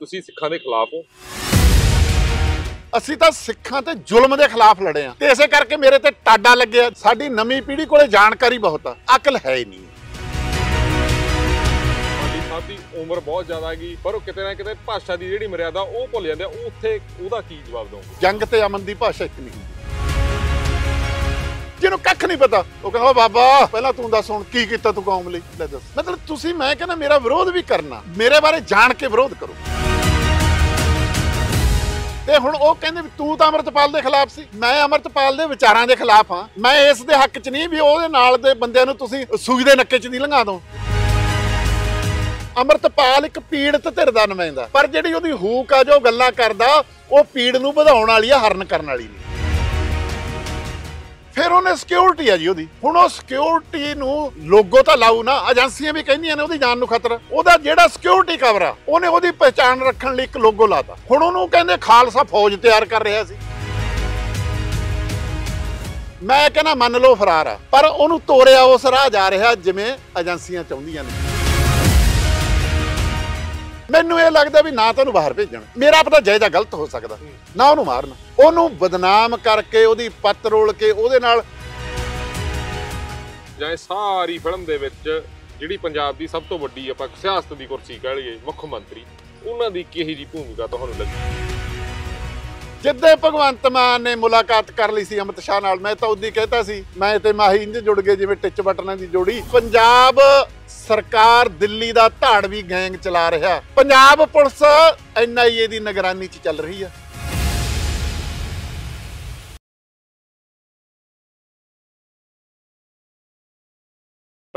ਤੁਸੀਂ ਸਿੱਖਾਂ ਦੇ ਖਿਲਾਫ ਹੋ ਅਸੀਂ ਤਾਂ ਸਿੱਖਾਂ ਤੇ ਜ਼ੁਲਮ ਦੇ ਖਿਲਾਫ ਲੜੇ ਆ ਤੇ ਇਸੇ ਕਰਕੇ ਮੇਰੇ ਤੇ ਟਾਡਾ ਲੱਗਿਆ ਸਾਡੀ ਨਵੀਂ ਪੀੜ੍ਹੀ ਕੋਲੇ ਜਾਣਕਾਰੀ ਬਹੁਤ ਆ ਅਕਲ ਹੈ ਹੀ ਨਹੀਂ ਸਾਡੀ ਸਾਡੀ ਉਮਰ ਬਹੁਤ ਜ਼ਿਆਦਾ ਹੈਗੀ ਪਰ ਉਹ ਕਿਤੇ ਨਾ ਕਿਤੇ ਭਾਸ਼ਾ ਦੀ ਜਿਹੜੀ ਮਰਿਆਦਾ ਉਹ ਭੁੱਲ ਜਾਂਦੇ ਆ ਉੱਥੇ ਉਹਦਾ ਕੀ ਜਵਾਬ ਦਵਾਂਗੇ ਜੰਗ ਤੇ ਅਮਨ ਦੀ ਭਾਸ਼ਾ ਇੱਕ ਨਹੀਂ ਜਿਹਨੂੰ ਕੱਖ ਨਹੀਂ ਪਤਾ ਉਹ ਕਹਿੰਦਾ ਬਾਬਾ ਪਹਿਲਾਂ ਤੂੰ ਦੱਸ ਹੁਣ ਕੀ ਕੀਤਾ ਤੂੰ ਕੌਮ ਲਈ ਲੈ ਦੱਸ ਮਤਲਬ ਤੁਸੀਂ ਮੈਂ ਕਹਿੰਦਾ ਮੇਰਾ ਵਿਰੋਧ ਵੀ ਕਰਨਾ ਮੇਰੇ ਬਾਰੇ ਜਾਣ ਕੇ ਵਿਰੋਧ ਕਰੋ ਤੇ ਹੁਣ ਉਹ ਕਹਿੰਦੇ ਵੀ ਤੂੰ ਤਾਂ ਅਮਰਤਪਾਲ ਦੇ ਖਿਲਾਫ ਸੀ ਮੈਂ ਅਮਰਤਪਾਲ ਦੇ ਵਿਚਾਰਾਂ ਦੇ ਖਿਲਾਫ ਹਾਂ ਮੈਂ ਇਸ ਦੇ ਹੱਕ 'ਚ ਨਹੀਂ ਵੀ ਉਹਦੇ ਨਾਲ ਦੇ ਬੰਦਿਆਂ ਨੂੰ ਤੁਸੀਂ ਸੂਈ ਦੇ ਨੱਕੇ 'ਚ ਨਹੀਂ ਲੰਘਾ ਦੋ ਅਮਰਤਪਾਲ ਇੱਕ ਪੀੜਤ ਧਿਰ ਦਾ ਨੁਮਾਇੰਦਾ ਪਰ ਜਿਹੜੀ ਉਹਦੀ ਹੂਕ ਆ ਜੋ ਗੱਲਾਂ ਕਰਦਾ ਉਹ ਪੀੜ ਨੂੰ ਵਧਾਉਣ ਵਾਲੀ ਆ ਹਰਨ ਕਰਨ ਵਾਲੀ ਨਹੀਂ ਫਿਰ ਉਹਨੇ ਸਿਕਿਉਰਿਟੀ ਆ ਜੀ ਉਹਦੀ ਹੁਣ ਉਹ ਸਿਕਿਉਰਿਟੀ ਨੂੰ ਲੋਗੋ ਤਾਂ ਲਾਉ ਨਾ ਏਜੰਸੀਆਂ ਵੀ ਕਹਿੰਦੀਆਂ ਨੇ ਉਹਦੀ ਜਾਨ ਨੂੰ ਖਤਰਾ ਉਹਦਾ ਜਿਹੜਾ ਸਿਕਿਉਰਿਟੀ ਕਵਰ ਆ ਉਹਨੇ ਉਹਦੀ ਪਛਾਣ ਰੱਖਣ ਲਈ ਇੱਕ ਲੋਗੋ ਲਾਤਾ ਹੁਣ ਉਹਨੂੰ ਕਹਿੰਦੇ ਖਾਲਸਾ ਫੌਜ ਤਿਆਰ ਕਰ ਰਿਹਾ ਸੀ ਮੈਂ ਕਹਿੰਦਾ ਮੰਨ ਲਓ ਫਰਾਰ ਆ ਪਰ ਉਹਨੂੰ ਤੋਰਿਆ ਉਸ ਰਾਹ ਜਾ ਰਿਹਾ ਜਿਵੇਂ ਏਜੰਸੀਆਂ ਚਾਹੁੰਦੀਆਂ ਨੇ ਮੈਨੂੰ ਇਹ ਲੱਗਦਾ ਵੀ ਨਾ ਤੁਹਾਨੂੰ ਬਾਹਰ ਭੇਜਣ ਮੇਰਾ ਪਤਾ ਜਾਇਦਾ ਗਲਤ ਹੋ ਸਕਦਾ ਨਾ ਉਹਨੂੰ ਮਾਰਨ ਉਹਨੂੰ ਬਦਨਾਮ ਕਰਕੇ ਉਹਦੀ ਪੱਤ ਰੋਲ ਕੇ ਉਹਦੇ ਨਾਲ ਜਾਂ ਸਾਰੀ ਫਿਲਮ ਦੇ ਵਿੱਚ ਜਿਹੜੀ ਪੰਜਾਬ ਦੀ ਸਭ ਤੋਂ ਵੱਡੀ ਆਪਾਂ ਸਿਆਸਤ ਦੀ ਕੁਰਸੀ ਕਹ ਲਈਏ ਮੁੱਖ ਮੰਤਰੀ ਉਹਨਾਂ ਦੀ ਕਿਹੇ ਜੀ ਭੂਮਿਕਾ ਤੁਹਾਨੂੰ ਲੱਗੀ ਜਿੱਦੇ ਭਗਵੰਤ ਮਾਨ ਨੇ ਮੁਲਾਕਾਤ ਕਰ ਲਈ ਸੀ ਅਮਿਤ ਸ਼ਾਹ ਨਾਲ ਮੈਂ ਤਾਂ ਉਦੀ ਕਹਿਤਾ ਸੀ ਮੈਂ ਤੇ ਮਾਹੀ ਇੰਜ ਜੁੜ ਗਏ ਜਿਵੇਂ ਟਿੱਚ ਬਟਨਾਂ ਦੀ ਜੋੜੀ ਪੰਜਾਬ ਸਰਕਾਰ ਦਿੱਲੀ ਦਾ ਧਾੜਵੀ ਗੈਂਗ ਚਲਾ ਰਿਹਾ ਪੰਜਾਬ ਪੁਲਿਸ ਐਨਆਈਏ ਦੀ ਨਿਗਰਾਨੀ 'ਚ ਚੱਲ ਰਹੀ ਹੈ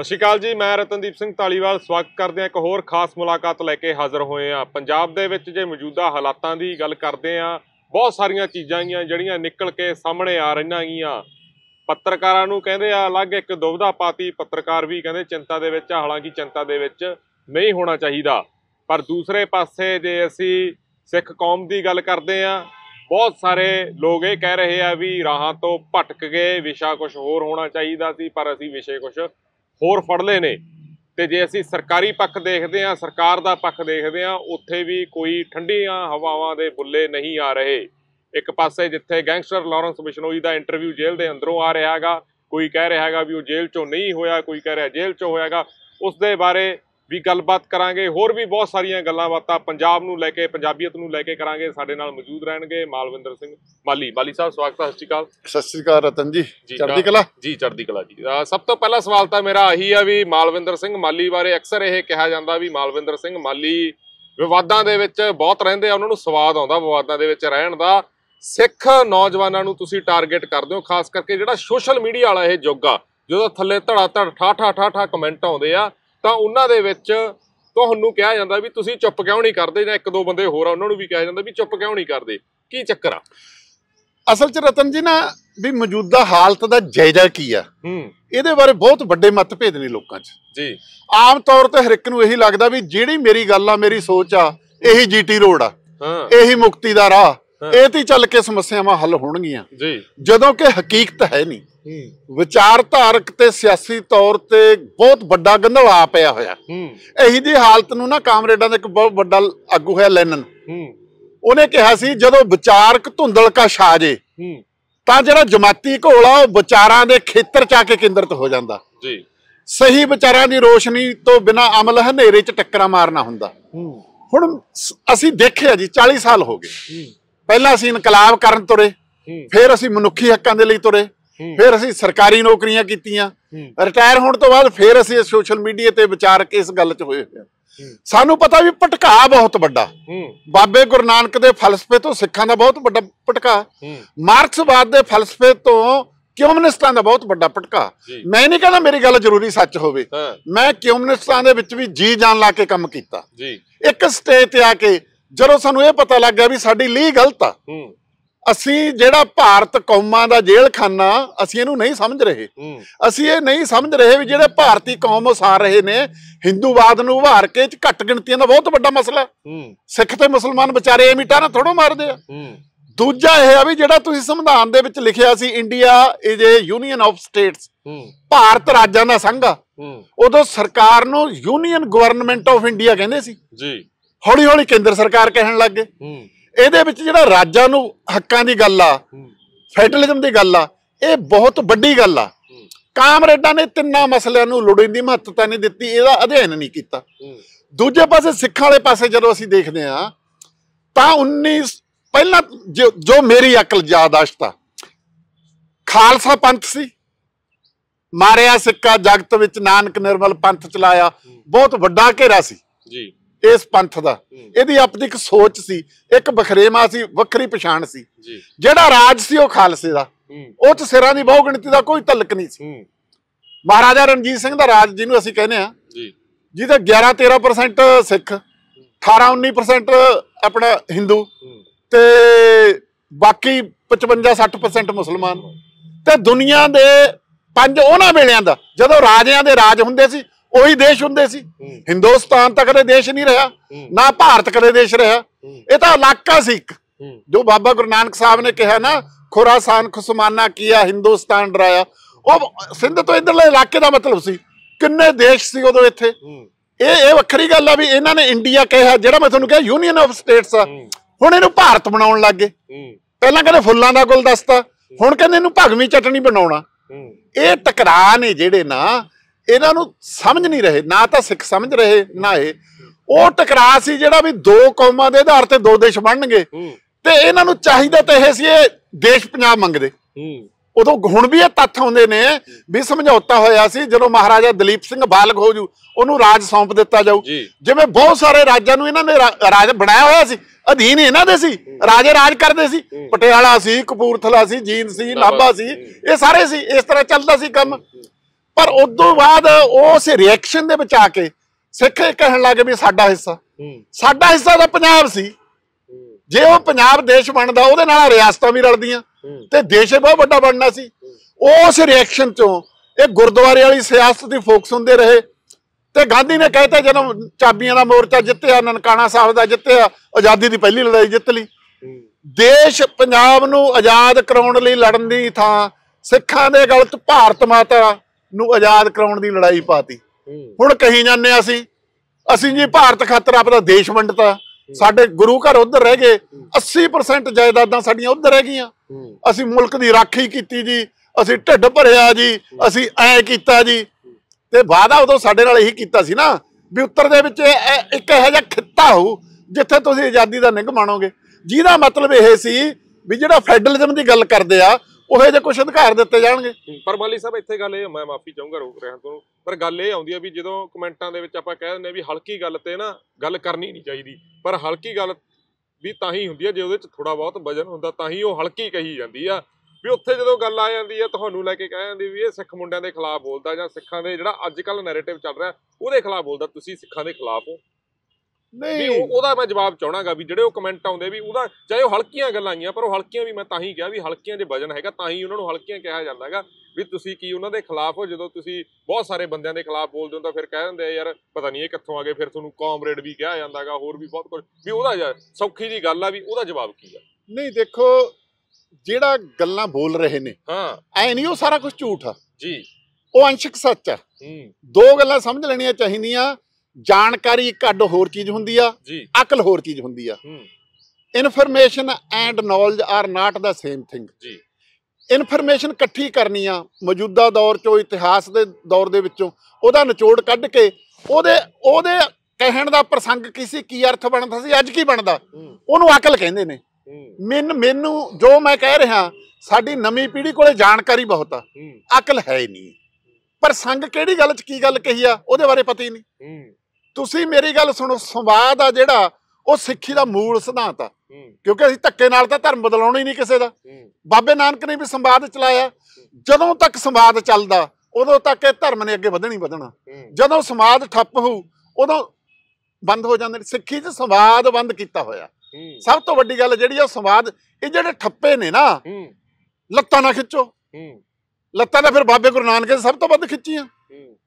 ਸਤਿ ਜੀ ਮੈਂ ਰਤਨਦੀਪ ਸਿੰਘ ਤਾਲੀਵਾਲ ਸਵਾਗਤ ਕਰਦੇ ਹਾਂ ਇੱਕ ਹੋਰ ਖਾਸ ਮੁਲਾਕਾਤ ਲੈ ਕੇ ਹਾਜ਼ਰ ਹੋਏ ਆ ਪੰਜਾਬ ਦੇ ਵਿੱਚ ਜੇ ਮੌਜੂਦਾ ਹਾਲਾਤਾਂ ਦੀ ਗੱਲ ਕਰਦੇ ਆ ਬਹੁਤ ਸਾਰੀਆਂ ਚੀਜ਼ਾਂ ਗੀਆਂ ਜਿਹੜੀਆਂ ਨਿਕਲ ਕੇ ਸਾਹਮਣੇ ਆ ਰਹੀਆਂ ਗੀਆਂ ਪੱਤਰਕਾਰਾਂ ਨੂੰ ਕਹਿੰਦੇ ਆ ਅਲੱਗ ਇੱਕ ਦੁਬਧਾ ਪਾਤੀ ਪੱਤਰਕਾਰ ਵੀ ਕਹਿੰਦੇ ਚਿੰਤਾ ਦੇ ਵਿੱਚ ਆ ਹਾਲਾਂਕਿ ਚਿੰਤਾ ਦੇ ਵਿੱਚ ਨਹੀਂ ਹੋਣਾ ਚਾਹੀਦਾ ਪਰ ਦੂਸਰੇ ਪਾਸੇ ਜੇ ਅਸੀਂ ਸਿੱਖ ਕੌਮ ਦੀ ਗੱਲ ਕਰਦੇ ਆ ਬਹੁਤ ਸਾਰੇ ਲੋਕ ਇਹ ਕਹਿ ਰਹੇ ਆ ਵੀ ਰਾਹਾਂ ਤੋਂ ਭਟਕ ਗਏ ਵਿਸ਼ਾ ਕੁਝ ਹੋਰ ਹੋਣਾ ਚਾਹੀਦਾ ਸੀ ਪਰ ਅਸੀਂ ਵਿਸ਼ੇ ਕੁਝ ਹੋਰ ਫੜ ਲਏ ਨੇ ਤੇ ਜੇ ਅਸੀਂ ਸਰਕਾਰੀ ਪੱਖ ਦੇਖਦੇ ਹਾਂ ਸਰਕਾਰ ਦਾ ਪੱਖ ਦੇਖਦੇ ਹਾਂ ਉੱਥੇ ਵੀ ਕੋਈ ਠੰਡੀਆਂ ਹਵਾਵਾਂ ਦੇ ਬੁੱਲੇ ਨਹੀਂ ਆ ਰਹੇ ਇੱਕ ਪਾਸੇ ਜਿੱਥੇ ਗੈਂਗਸਟਰ ਲਾਰੈਂਸ ਬਿਸ਼ਨੋਈ ਦਾ ਇੰਟਰਵਿਊ ਜੇਲ੍ਹ ਦੇ ਅੰਦਰੋਂ ਆ ਰਿਹਾ ਹੈਗਾ ਕੋਈ ਕਹਿ ਰਿਹਾ ਹੈਗਾ ਵੀ ਉਹ ਜੇਲ੍ਹ ਚੋਂ ਨਹੀਂ ਹੋਇਆ ਕੋਈ ਕਹਿ ਰਿਹਾ ਜੇਲ੍ਹ ਚੋਂ ਹੋਇਆਗਾ ਉਸ ਦੇ ਬਾਰੇ ਵੀ ਗੱਲਬਾਤ ਕਰਾਂਗੇ ਹੋਰ ਵੀ ਬਹੁਤ ਸਾਰੀਆਂ ਗੱਲਾਂ ਬਾਤਾਂ ਪੰਜਾਬ ਨੂੰ ਲੈ ਕੇ ਪੰਜਾਬੀਅਤ ਨੂੰ ਲੈ ਕੇ ਕਰਾਂਗੇ ਸਾਡੇ ਨਾਲ ਮੌਜੂਦ ਰਹਿਣਗੇ ਮਾਲਵਿੰਦਰ ਸਿੰਘ ਮਾਲੀ ਮਾਲੀ ਸਾਹਿਬ ਸਵਾਗਤ ਹੈ ਸਤਿ ਸ਼੍ਰੀ ਅਕਾਲ ਸਤਿ ਸ਼੍ਰੀ ਅਕਾਲ ਰਤਨ ਜੀ ਚੜ੍ਹਦੀ ਕਲਾ ਜੀ ਚੜ੍ਹਦੀ ਕਲਾ ਜੀ ਸਭ ਤੋਂ ਪਹਿਲਾ ਸਵਾਲ ਤਾਂ ਮੇਰਾ ਆਹੀ ਆ ਵੀ ਮਾਲਵਿੰਦਰ ਸਿੰਘ ਮਾਲੀ ਬਾਰੇ ਅਕਸਰ ਇਹ ਕਿਹਾ ਜਾਂਦਾ ਵੀ ਮਾਲਵਿੰਦਰ ਸਿੰਘ ਮਾਲੀ ਵਿਵਾਦਾਂ ਦੇ ਵਿੱਚ ਬਹੁਤ ਰਹਿੰਦੇ ਆ ਉਹਨਾਂ ਨੂੰ ਸਵਾਦ ਆਉਂਦਾ ਵਿਵਾਦਾਂ ਦੇ ਵਿੱਚ ਰਹਿਣ ਦਾ ਸਿੱਖ ਨੌਜਵਾਨਾਂ ਨੂੰ ਤੁਸੀਂ ਟਾਰਗੇਟ ਕਰਦੇ ਹੋ ਖਾਸ ਕਰਕੇ ਜਿਹੜਾ ਸੋਸ਼ਲ ਮੀਡੀਆ ਵਾਲਾ ਇਹ ਯੁੱਗ ਆ ਜਦੋਂ ਥੱਲੇ ਧੜਾ ਧੜ ਠਾ ਠਾ ਠਾ ਠਾ ਕਮੈਂਟ ਆਉਂਦੇ ਆ ਤਾਂ ਉਹਨਾਂ ਦੇ ਵਿੱਚ ਤੁਹਾਨੂੰ ਕਿਹਾ ਜਾਂਦਾ ਵੀ ਤੁਸੀਂ ਚੁੱਪ ਕਿਉਂ ਨਹੀਂ ਕਰਦੇ ਜਾਂ ਇੱਕ ਦੋ ਬੰਦੇ ਹੋਰ ਆ ਉਹਨਾਂ ਨੂੰ ਵੀ ਕਿਹਾ ਜਾਂਦਾ ਵੀ ਚੁੱਪ ਕਿਉਂ ਨਹੀਂ ਕਰਦੇ ਕੀ ਚੱਕਰ ਆ ਅਸਲ 'ਚ ਰਤਨ ਜੀ ਨਾ ਵੀ ਮੌਜੂਦਾ ਹਾਲਤ ਦਾ ਜਾਇਜ਼ਾ ਕੀ ਆ ਇਹਦੇ ਬਾਰੇ ਬਹੁਤ ਵੱਡੇ ਮਤਭੇਦ ਨੇ ਲੋਕਾਂ 'ਚ ਜੀ ਆਮ ਤੌਰ ਤੇ ਹਰ ਇੱਕ ਨੂੰ ਇਹੀ ਲੱਗਦਾ ਵੀ ਜਿਹੜੀ ਮੇਰੀ ਗੱਲ ਆ ਮੇਰੀ ਸੋਚ ਆ ਇਹੀ ਜੀਟੀ ਰੋਡ ਆ ਇਹੀ ਮੁਕਤੀ ਦਾ ਰਾਹ ਇਹ ਤੇ ਚੱਲ ਕੇ ਸਮੱਸਿਆਵਾਂ ਹੱਲ ਹੋਣਗੀਆਂ ਜੀ ਜਦੋਂ ਕਿ ਹਕੀਕਤ ਹੈ ਨਹੀਂ ਵਿਚਾਰਧਾਰਕ ਤੇ ਸਿਆਸੀ ਤੌਰ ਤੇ ਬਹੁਤ ਵੱਡਾ ਗੰਧਲਾ ਪਿਆ ਹੋਇਆ ਇਹੀ ਦੀ ਹਾਲਤ ਨੂੰ ਨਾ ਕਾਮਰੇਡਾਂ ਦਾ ਇੱਕ ਬਹੁਤ ਵੱਡਾ ਆਗੂ ਹੈ ਲੈਨਨ ਉਹਨੇ ਕਿਹਾ ਸੀ ਜਦੋਂ ਵਿਚਾਰਕ ਧੁੰਦਲ ਕਾ ਛਾ ਜੇ ਤਾਂ ਜਿਹੜਾ ਜਮਾਤੀ ਘੋਲਾ ਉਹ ਵਿਚਾਰਾਂ ਦੇ ਖੇਤਰ ਚ ਆ ਕੇ ਕੇਂਦਰਿਤ ਹੋ ਜਾਂਦਾ ਜੀ ਸਹੀ ਵਿਚਾਰਾਂ ਦੀ ਰੋਸ਼ਨੀ ਤੋਂ ਬਿਨਾ ਅਮਲ ਹਨੇਰੇ ਚ ਟੱਕਰਾਂ ਮਾਰਨਾ ਹੁੰਦਾ ਹੁਣ ਅਸੀਂ ਦੇਖਿਆ ਜੀ 40 ਸਾਲ ਹੋ ਗਏ ਪਹਿਲਾਂ ਅਸੀਂ ਇਨਕਲਾਬ ਕਰਨ ਤੁਰੇ ਫਿਰ ਅਸੀਂ ਮਨੁੱਖੀ ਹੱਕਾਂ ਦੇ ਲਈ ਤੁਰੇ ਫਿਰ ਅਸੀਂ ਸਰਕਾਰੀ ਨੌਕਰੀਆਂ ਕੀਤੀਆਂ ਰਿਟਾਇਰ ਹੋਣ ਤੋਂ ਬਾਅਦ ਫਿਰ ਅਸੀਂ ਸੋਸ਼ਲ ਮੀਡੀਆ ਤੇ ਵਿਚਾਰ ਕੇ ਇਸ ਗੱਲ 'ਚ ਹੋਏ ਹੋਏ ਸਾਨੂੰ ਪਤਾ ਵੀ ਪਟਕਾ ਬਹੁਤ ਵੱਡਾ ਬਾਬੇ ਗੁਰਨਾਨਕ ਦੇ ਫਲਸਫੇ ਤੋਂ ਸਿੱਖਾਂ ਦਾ ਬਹੁਤ ਵੱਡਾ ਪਟਕਾ ਮਾਰਕਸਵਾਦ ਦੇ ਫਲਸਫੇ ਤੋਂ ਕਮਿਊਨਿਸਟਾਂ ਦਾ ਬਹੁਤ ਵੱਡਾ ਪਟਕਾ ਮੈਂ ਨਹੀਂ ਕਹਿੰਦਾ ਮੇਰੀ ਗੱਲ ਜ਼ਰੂਰੀ ਸੱਚ ਹੋਵੇ ਮੈਂ ਕਮਿਊਨਿਸਟਾਂ ਦੇ ਵਿੱਚ ਵੀ ਜੀ ਜਾਨ ਲਾ ਕੇ ਕੰਮ ਕੀਤਾ ਇੱਕ ਸਟੇਜ ਤੇ ਆ ਕੇ ਜਦੋਂ ਸਾਨੂੰ ਇਹ ਪਤਾ ਲੱਗ ਗਿਆ ਵੀ ਸਾਡੀ ਲੀ ਗਲਤ ਆ ਅਸੀਂ ਜਿਹੜਾ ਭਾਰਤ ਕੌਮਾਂ ਦਾ ਜੇਲਖਾਨਾ ਅਸੀਂ ਇਹਨੂੰ ਨਹੀਂ ਸਮਝ ਰਹੇ ਅਸੀਂ ਇਹ ਨਹੀਂ ਸਮਝ ਰਹੇ ਵੀ ਜਿਹੜੇ ਭਾਰਤੀ ਕੌਮ ਉਸਾਰ ਰਹੇ ਨੇ ਹਿੰਦੂਵਾਦ ਨੂੰ ਉਭਾਰ ਕੇ ਚ ਘੱਟ ਗਿਣਤੀਆਂ ਦਾ ਬਹੁਤ ਵੱਡਾ ਮਸਲਾ ਸਿੱਖ ਤੇ ਮੁਸਲਮਾਨ ਵਿਚਾਰੇ ਐਵੇਂ ਨਾ ਥੋੜੋ ਮਾਰਦੇ ਆ ਦੂਜਾ ਇਹ ਆ ਵੀ ਜਿਹੜਾ ਤੁਸੀਂ ਸੰਵਿਧਾਨ ਦੇ ਵਿੱਚ ਲਿਖਿਆ ਸੀ India is a union of states Bharat ਰਾਜਾਂ ਦਾ ਸੰਘ ਆ ਉਦੋਂ ਸਰਕਾਰ ਨੂੰ ਯੂਨੀਅਨ ਗਵਰਨਮੈਂਟ ਆਫ ਇੰਡੀਆ ਕਹਿੰਦੇ ਸੀ ਜੀ ਹੌਲੀ ਹੌਲੀ ਕੇਂਦਰ ਸਰਕਾਰ ਕਹਿਣ ਲੱਗ ਗਏ ਇਹਦੇ ਵਿੱਚ ਜਿਹੜਾ ਰਾਜਾਂ ਨੂੰ ਹੱਕਾਂ ਦੀ ਗੱਲ ਆ ਫੈਡਰਲਿਜ਼ਮ ਦੀ ਗੱਲ ਆ ਇਹ ਬਹੁਤ ਵੱਡੀ ਗੱਲ ਆ ਕਾਮਰੇਡਾਂ ਨੇ ਤਿੰਨਾਂ ਮਸਲਿਆਂ ਨੂੰ ਲੋੜੀਂਦੀ ਮਹੱਤਤਾ ਨਹੀਂ ਦਿੱਤੀ ਇਹਦਾ ਅਧਿਐਨ ਨਹੀਂ ਕੀਤਾ ਦੂਜੇ ਪਾਸੇ ਸਿੱਖਾਂ ਵਾਲੇ ਪਾਸੇ ਜਦੋਂ ਅਸੀਂ ਦੇਖਦੇ ਆ ਤਾਂ 19 ਪਹਿਲਾਂ ਜੋ ਮੇਰੀ ਅਕਲ ਯਾਦਾਸ਼ਤ ਆ ਖਾਲਸਾ ਪੰਥ ਸੀ ਮਾਰਿਆ ਸਿੱਕਾ ਜਗਤ ਵਿੱਚ ਨਾਨਕ ਨਿਰਮਲ ਪੰਥ ਚਲਾਇਆ ਬਹੁਤ ਵੱਡਾ ਘੇਰਾ ਸੀ ਜੀ ਇਸ ਪੰਥ ਦਾ ਇਹਦੀ ਆਪਣੀ ਇੱਕ ਸੋਚ ਸੀ ਇੱਕ ਬਖਰੇਮਾ ਸੀ ਵੱਖਰੀ ਪਛਾਣ ਸੀ ਜਿਹੜਾ ਰਾਜ ਸੀ ਉਹ ਖਾਲਸੇ ਦਾ ਉਹ ਚ ਸਿਰਾਂ ਦੀ ਬਹੁਗਿਣਤੀ ਦਾ ਕੋਈ ਤਲਕ ਨਹੀਂ ਸੀ ਮਹਾਰਾਜਾ ਰਣਜੀਤ ਸਿੰਘ ਦਾ ਰਾਜ ਜਿਹਨੂੰ ਅਸੀਂ ਕਹਿੰਦੇ ਆ ਜੀ ਜਿਹਦਾ 11 13% ਸਿੱਖ 18 19% ਆਪਣਾ Hindu ਤੇ ਬਾਕੀ 55 60% ਮੁਸਲਮਾਨ ਤੇ ਦੁਨੀਆ ਦੇ ਪੰਜ ਉਹਨਾਂ ਵੇਲਿਆਂ ਦਾ ਜਦੋਂ ਰਾਜਿਆਂ ਦੇ ਰਾਜ ਹੁੰਦੇ ਸੀ ਉਹੀ ਦੇਸ਼ ਹੁੰਦੇ ਸੀ ਹਿੰਦੁਸਤਾਨ ਤਾਂ ਕਦੇ ਦੇਸ਼ ਨਹੀਂ ਰਿਹਾ ਨਾ ਭਾਰਤ ਕਦੇ ਦੇਸ਼ ਰਿਹਾ ਇਹ ਤਾਂ ਇਲਾਕਾ ਸੀ ਇੱਕ ਜੋ ਬਾਬਾ ਗੁਰੂ ਨਾਨਕ ਸਾਹਿਬ ਨੇ ਕਿਹਾ ਨਾ ਖੁਰਾਸਾਨ ਖੁਸਮਾਨਾ ਕੀਆ ਹਿੰਦੁਸਤਾਨ ਡਰਾਇਆ ਉਹ ਸਿੰਧ ਤੋਂ ਇਧਰਲੇ ਇਲਾਕੇ ਦਾ ਮਤਲਬ ਸੀ ਕਿੰਨੇ ਦੇਸ਼ ਸੀ ਉਦੋਂ ਇੱਥੇ ਇਹ ਇਹ ਵੱਖਰੀ ਗੱਲ ਆ ਵੀ ਇਹਨਾਂ ਨੇ ਇੰਡੀਆ ਕਿਹਾ ਜਿਹੜਾ ਮੈਂ ਤੁਹਾਨੂੰ ਕਿਹਾ ਯੂਨੀਅਨ ਆਫ ਸਟੇਟਸ ਆ ਹੁਣ ਇਹਨੂੰ ਭਾਰਤ ਬਣਾਉਣ ਲੱਗੇ ਪਹਿਲਾਂ ਕਹਿੰਦੇ ਫੁੱਲਾਂ ਦਾ ਗੁਲਦਸਤਾ ਹੁਣ ਕਹਿੰਦੇ ਇਹਨੂੰ ਭਗਵੀ ਚਟਣੀ ਬਣਾਉਣਾ ਇਹ ਟਕਰਾਅ ਨੇ ਜਿਹੜੇ ਨਾ ਇਹਨਾਂ ਨੂੰ ਸਮਝ ਨਹੀਂ ਰਹੇ ਨਾ ਤਾਂ ਸਿੱਖ ਸਮਝ ਰਹੇ ਨਾ ਇਹ ਉਹ ਟਕਰਾਅ ਸੀ ਜਿਹੜਾ ਵੀ ਦੋ ਕੌਮਾਂ ਦੇ ਆਧਾਰ ਤੇ ਦੋ ਦੇਸ਼ ਬਣਨਗੇ ਤੇ ਇਹਨਾਂ ਨੂੰ ਚਾਹੀਦਾ ਤਾਂ ਇਹ ਸੀ ਇਹ ਦੇਸ਼ ਪੰਜਾਬ ਮੰਗਦੇ ਉਦੋਂ ਹੁਣ ਵੀ ਇਹ ਤੱਥ ਆਉਂਦੇ ਨੇ ਵੀ ਸਮਝੌਤਾ ਹੋਇਆ ਸੀ ਜਦੋਂ ਮਹਾਰਾਜਾ ਦਲੀਪ ਸਿੰਘ ਬਾਲਗ ਹੋ ਜੂ ਉਹਨੂੰ ਰਾਜ ਸੌਂਪ ਦਿੱਤਾ ਜਾਊ ਜਿਵੇਂ ਬਹੁਤ ਸਾਰੇ ਰਾਜਾਂ ਨੂੰ ਇਹਨਾਂ ਨੇ ਰਾਜ ਬਣਾਇਆ ਹੋਇਆ ਸੀ ਅਧੀਨ ਇਹਨਾਂ ਦੇ ਸੀ ਰਾਜੇ ਰਾਜ ਕਰਦੇ ਸੀ ਪਟਿਆਲਾ ਸੀ ਕਪੂਰਥਲਾ ਸੀ ਜੀਂਦ ਸੀ ਲਾਭਾ ਸੀ ਇਹ ਸਾਰੇ ਸੀ ਇਸ ਤਰ੍ਹਾਂ ਚੱਲਦਾ ਸੀ ਕੰਮ ਪਰ ਉਸ ਤੋਂ ਬਾਅਦ ਉਸ ਰਿਐਕਸ਼ਨ ਦੇ ਵਿੱਚ ਆ ਕੇ ਸਿੱਖ ਇਹ ਕਹਿਣ ਲੱਗੇ ਵੀ ਸਾਡਾ ਹਿੱਸਾ ਸਾਡਾ ਹਿੱਸਾ ਤਾਂ ਪੰਜਾਬ ਸੀ ਜੇ ਉਹ ਪੰਜਾਬ ਦੇਸ਼ ਬਣਦਾ ਉਹਦੇ ਨਾਲ ਰਿਆਸਤਾਂ ਵੀ ਰਲਦੀਆਂ ਤੇ ਦੇਸ਼ ਬਹੁਤ ਵੱਡਾ ਬਣਨਾ ਸੀ ਉਸ ਰਿਐਕਸ਼ਨ ਤੋਂ ਇਹ ਗੁਰਦੁਆਰੇ ਵਾਲੀ ਸਿਆਸਤ ਦੀ ਫੋਕਸ ਹੁੰਦੇ ਰਹੇ ਤੇ ਗਾਂਧੀ ਨੇ ਕਹਿਤਾ ਜਦੋਂ ਚਾਬੀਆਂ ਦਾ ਮੋਰਚਾ ਜਿੱਤਿਆ ਨਨਕਾਣਾ ਸਾਹਿਬ ਦਾ ਜਿੱਤਿਆ ਆਜ਼ਾਦੀ ਦੀ ਪਹਿਲੀ ਲੜਾਈ ਜਿੱਤ ਲਈ ਦੇਸ਼ ਪੰਜਾਬ ਨੂੰ ਆਜ਼ਾਦ ਕਰਾਉਣ ਲਈ ਲੜਨ ਦੀ ਥਾਂ ਸਿੱਖਾਂ ਦੇ ਗਲਤ ਭਾਰਤ ਮਾਤਾ ਨੂੰ ਆਜ਼ਾਦ ਕਰਾਉਣ ਦੀ ਲੜਾਈ ਪਾਤੀ ਹੁਣ ਕਹੀ ਜਾਂਦੇ ਅਸੀਂ ਅਸੀਂ ਜੀ ਭਾਰਤ ਖਾਤਰ ਆਪਣਾ ਦੇਸ਼ ਵੰਡਤਾ ਸਾਡੇ ਗੁਰੂ ਘਰ ਉਧਰ ਰਹਿ ਗਏ 80% ਜਾਇਦਾਦਾਂ ਸਾਡੀਆਂ ਉਧਰ ਰਹਿ ਗਈਆਂ ਅਸੀਂ ਮੁਲਕ ਦੀ ਰਾਖੀ ਕੀਤੀ ਜੀ ਅਸੀਂ ਢਿੱਡ ਭਰਿਆ ਜੀ ਅਸੀਂ ਐ ਕੀਤਾ ਜੀ ਤੇ ਵਾਦਾ ਉਦੋਂ ਸਾਡੇ ਨਾਲ ਇਹੀ ਕੀਤਾ ਸੀ ਨਾ ਵੀ ਉੱਤਰ ਦੇ ਵਿੱਚ ਇੱਕ ਇਹੋ ਜਿਹਾ ਖਿੱਤਾ ਹੋ ਜਿੱਥੇ ਤੁਸੀਂ ਆਜ਼ਾਦੀ ਦਾ ਨਿਗ ਮਾਣੋਗੇ ਜਿਹਦਾ ਮਤਲਬ ਇਹ ਸੀ ਵੀ ਜਿਹੜਾ ਫੈਡਰਲਿਜ਼ਮ ਦੀ ਗੱਲ ਕਰਦੇ ਆ ਉਹੋ ਜਿਹੇ ਕੁਝ ਅਧਿਕਾਰ ਦਿੱਤੇ ਜਾਣਗੇ ਪਰ ਮਾਲੀ ਸਾਹਿਬ ਇੱਥੇ ਗੱਲ ਇਹ ਮੈਂ ਮਾਫੀ ਚਾਹੂੰਗਾ ਰਿਹਾ ਤੁਹਾਨੂੰ ਪਰ ਗੱਲ ਇਹ ਆਉਂਦੀ ਆ ਵੀ ਜਦੋਂ ਕਮੈਂਟਾਂ ਦੇ ਵਿੱਚ ਆਪਾਂ ਕਹਿ ਦਿੰਦੇ ਆ ਵੀ ਹਲਕੀ ਗੱਲ ਤੇ ਨਾ ਗੱਲ ਕਰਨੀ ਨਹੀਂ ਚਾਹੀਦੀ ਪਰ ਹਲਕੀ ਗੱਲ ਵੀ ਤਾਂ ਹੀ ਹੁੰਦੀ ਆ ਜੇ ਉਹਦੇ ਵਿੱਚ ਥੋੜਾ ਬਹੁਤ ਵਜਨ ਹੁੰਦਾ ਤਾਂ ਹੀ ਉਹ ਹਲਕੀ ਕਹੀ ਜਾਂਦੀ ਆ ਵੀ ਉੱਥੇ ਜਦੋਂ ਗੱਲ ਆ ਜਾਂਦੀ ਹੈ ਤੁਹਾਨੂੰ ਲੈ ਕੇ ਕਹਿ ਜਾਂਦੀ ਵੀ ਇਹ ਸਿੱਖ ਮੁੰਡਿਆਂ ਦੇ ਖਿਲਾਫ ਬੋਲਦਾ ਜਾਂ ਸਿੱਖਾਂ ਦੇ ਜਿਹੜਾ ਅੱਜ ਕੱਲ ਨੈਰੇਟਿਵ ਚੱਲ ਰਿਹਾ ਉਹਦੇ ਖਿਲਾਫ ਬੋਲਦਾ ਤੁਸੀਂ ਸਿੱਖਾਂ ਦੇ ਖਿਲਾਫ ਹੋ ਨਹੀਂ ਉਹਦਾ ਮੈਂ ਜਵਾਬ ਚਾਹਣਾਗਾ ਵੀ ਜਿਹੜੇ ਉਹ ਕਮੈਂਟ ਆਉਂਦੇ ਵੀ ਉਹਦਾ ਚਾਹੇ ਉਹ ਹਲਕੀਆਂ ਗੱਲਾਂ ਆਈਆਂ ਪਰ ਉਹ ਹਲਕੀਆਂ ਵੀ ਮੈਂ ਤਾਂ ਹੀ ਕਿਹਾ ਵੀ ਹਲਕੀਆਂ ਦੇ ਵਜਨ ਹੈਗਾ ਤਾਂ ਹੀ ਉਹਨਾਂ ਨੂੰ ਹਲਕੀਆਂ ਕਿਹਾ ਜਾਂਦਾ ਹੈਗਾ ਵੀ ਤੁਸੀਂ ਕੀ ਉਹਨਾਂ ਦੇ ਖਿਲਾਫ ਹੋ ਜਦੋਂ ਤੁਸੀਂ ਬਹੁਤ ਸਾਰੇ ਬੰਦਿਆਂ ਦੇ ਖਿਲਾਫ ਬੋਲਦੇ ਹੋ ਤਾਂ ਫਿਰ ਕਹਿ ਦਿੰਦੇ ਆ ਯਾਰ ਪਤਾ ਨਹੀਂ ਇਹ ਕਿੱਥੋਂ ਆ ਗਏ ਫਿਰ ਤੁਹਾਨੂੰ ਕਾਮਰੇਡ ਵੀ ਕਿਹਾ ਜਾਂਦਾਗਾ ਹੋਰ ਵੀ ਬਹੁਤ ਕੁਝ ਵੀ ਉਹਦਾ ਸੌਖੀ ਜੀ ਗੱਲ ਆ ਵੀ ਉਹਦਾ ਜਵਾਬ ਕੀ ਆ ਨਹੀਂ ਦੇਖੋ ਜਿਹੜਾ ਗੱਲਾਂ ਬੋਲ ਰਹੇ ਨੇ ਹਾਂ ਐ ਨਹੀਂ ਉਹ ਸਾਰਾ ਕੁਝ ਝੂਠ ਆ ਜੀ ਉਹ ਅੰਸ਼ਕ ਸੱਚ ਆ ਹੂੰ ਦੋ ਗੱਲਾਂ ਸਮਝ ਲੈਣੀਆਂ ਚਾਹੀਦੀਆਂ ਜਾਣਕਾਰੀ ਕੱਢ ਹੋਰ ਚੀਜ਼ ਹੁੰਦੀ ਆ ਅਕਲ ਹੋਰ ਚੀਜ਼ ਹੁੰਦੀ ਆ information and knowledge are not the same thing ਜੀ ਇਨਫੋਰਮੇਸ਼ਨ ਇਕੱਠੀ ਕਰਨੀ ਆ ਮੌਜੂਦਾ ਦੌਰ ਚੋਂ ਇਤਿਹਾਸ ਦੇ ਦੌਰ ਦੇ ਵਿੱਚੋਂ ਉਹਦਾ ਨਿਚੋੜ ਕੱਢ ਕੇ ਉਹਦੇ ਉਹਦੇ ਕਹਿਣ ਦਾ ਪ੍ਰਸੰਗ ਕੀ ਸੀ ਕੀ ਅਰਥ ਬਣਦਾ ਸੀ ਅੱਜ ਕੀ ਬਣਦਾ ਉਹਨੂੰ ਅਕਲ ਕਹਿੰਦੇ ਨੇ ਮੈਨ ਮੈਨੂੰ ਜੋ ਮੈਂ ਕਹਿ ਰਿਹਾ ਸਾਡੀ ਨਵੀਂ ਪੀੜ੍ਹੀ ਕੋਲੇ ਜਾਣਕਾਰੀ ਬਹੁਤ ਆ ਅਕਲ ਹੈ ਹੀ ਨਹੀਂ ਪ੍ਰਸੰਗ ਕਿਹੜੀ ਗੱਲ 'ਚ ਕੀ ਗੱਲ ਕਹੀ ਆ ਉਹਦੇ ਬਾਰੇ ਪਤਾ ਹੀ ਨਹੀਂ ਤੁਸੀਂ ਮੇਰੀ ਗੱਲ ਸੁਣੋ ਸੰਵਾਦ ਆ ਜਿਹੜਾ ਉਹ ਸਿੱਖੀ ਦਾ ਮੂਲ ਸਿਧਾਂਤ ਆ ਕਿਉਂਕਿ ਅਸੀਂ ਧੱਕੇ ਨਾਲ ਤਾਂ ਧਰਮ ਬਦਲਾਉਣਾ ਹੀ ਨਹੀਂ ਕਿਸੇ ਦਾ ਬਾਬੇ ਨਾਨਕ ਨੇ ਵੀ ਸੰਵਾਦ ਚਲਾਇਆ ਜਦੋਂ ਤੱਕ ਸੰਵਾਦ ਚੱਲਦਾ ਉਦੋਂ ਤੱਕ ਇਹ ਧਰਮ ਨੇ ਅੱਗੇ ਵਧਣੀ ਵਧਣਾ ਜਦੋਂ ਸੰਵਾਦ ਠੱਪ ਹੋ ਉਦੋਂ ਬੰਦ ਹੋ ਜਾਂਦੇ ਸਿੱਖੀ 'ਚ ਸੰਵਾਦ ਬੰਦ ਕੀਤਾ ਹੋਇਆ ਸਭ ਤੋਂ ਵੱਡੀ ਗੱਲ ਜਿਹੜੀ ਆ ਸੰਵਾਦ ਇਹ ਜਿਹੜੇ ਠੱਪੇ ਨੇ ਨਾ ਲੱਤਾਂ ਨਾ ਖਿੱਚੋ ਲੱਤਾਂ ਤਾਂ ਫਿਰ ਬਾਬੇ ਗੁਰੂ ਨਾਨਕ ਦੇ ਸਭ ਤੋਂ ਵੱਧ ਖਿੱਚੀਆਂ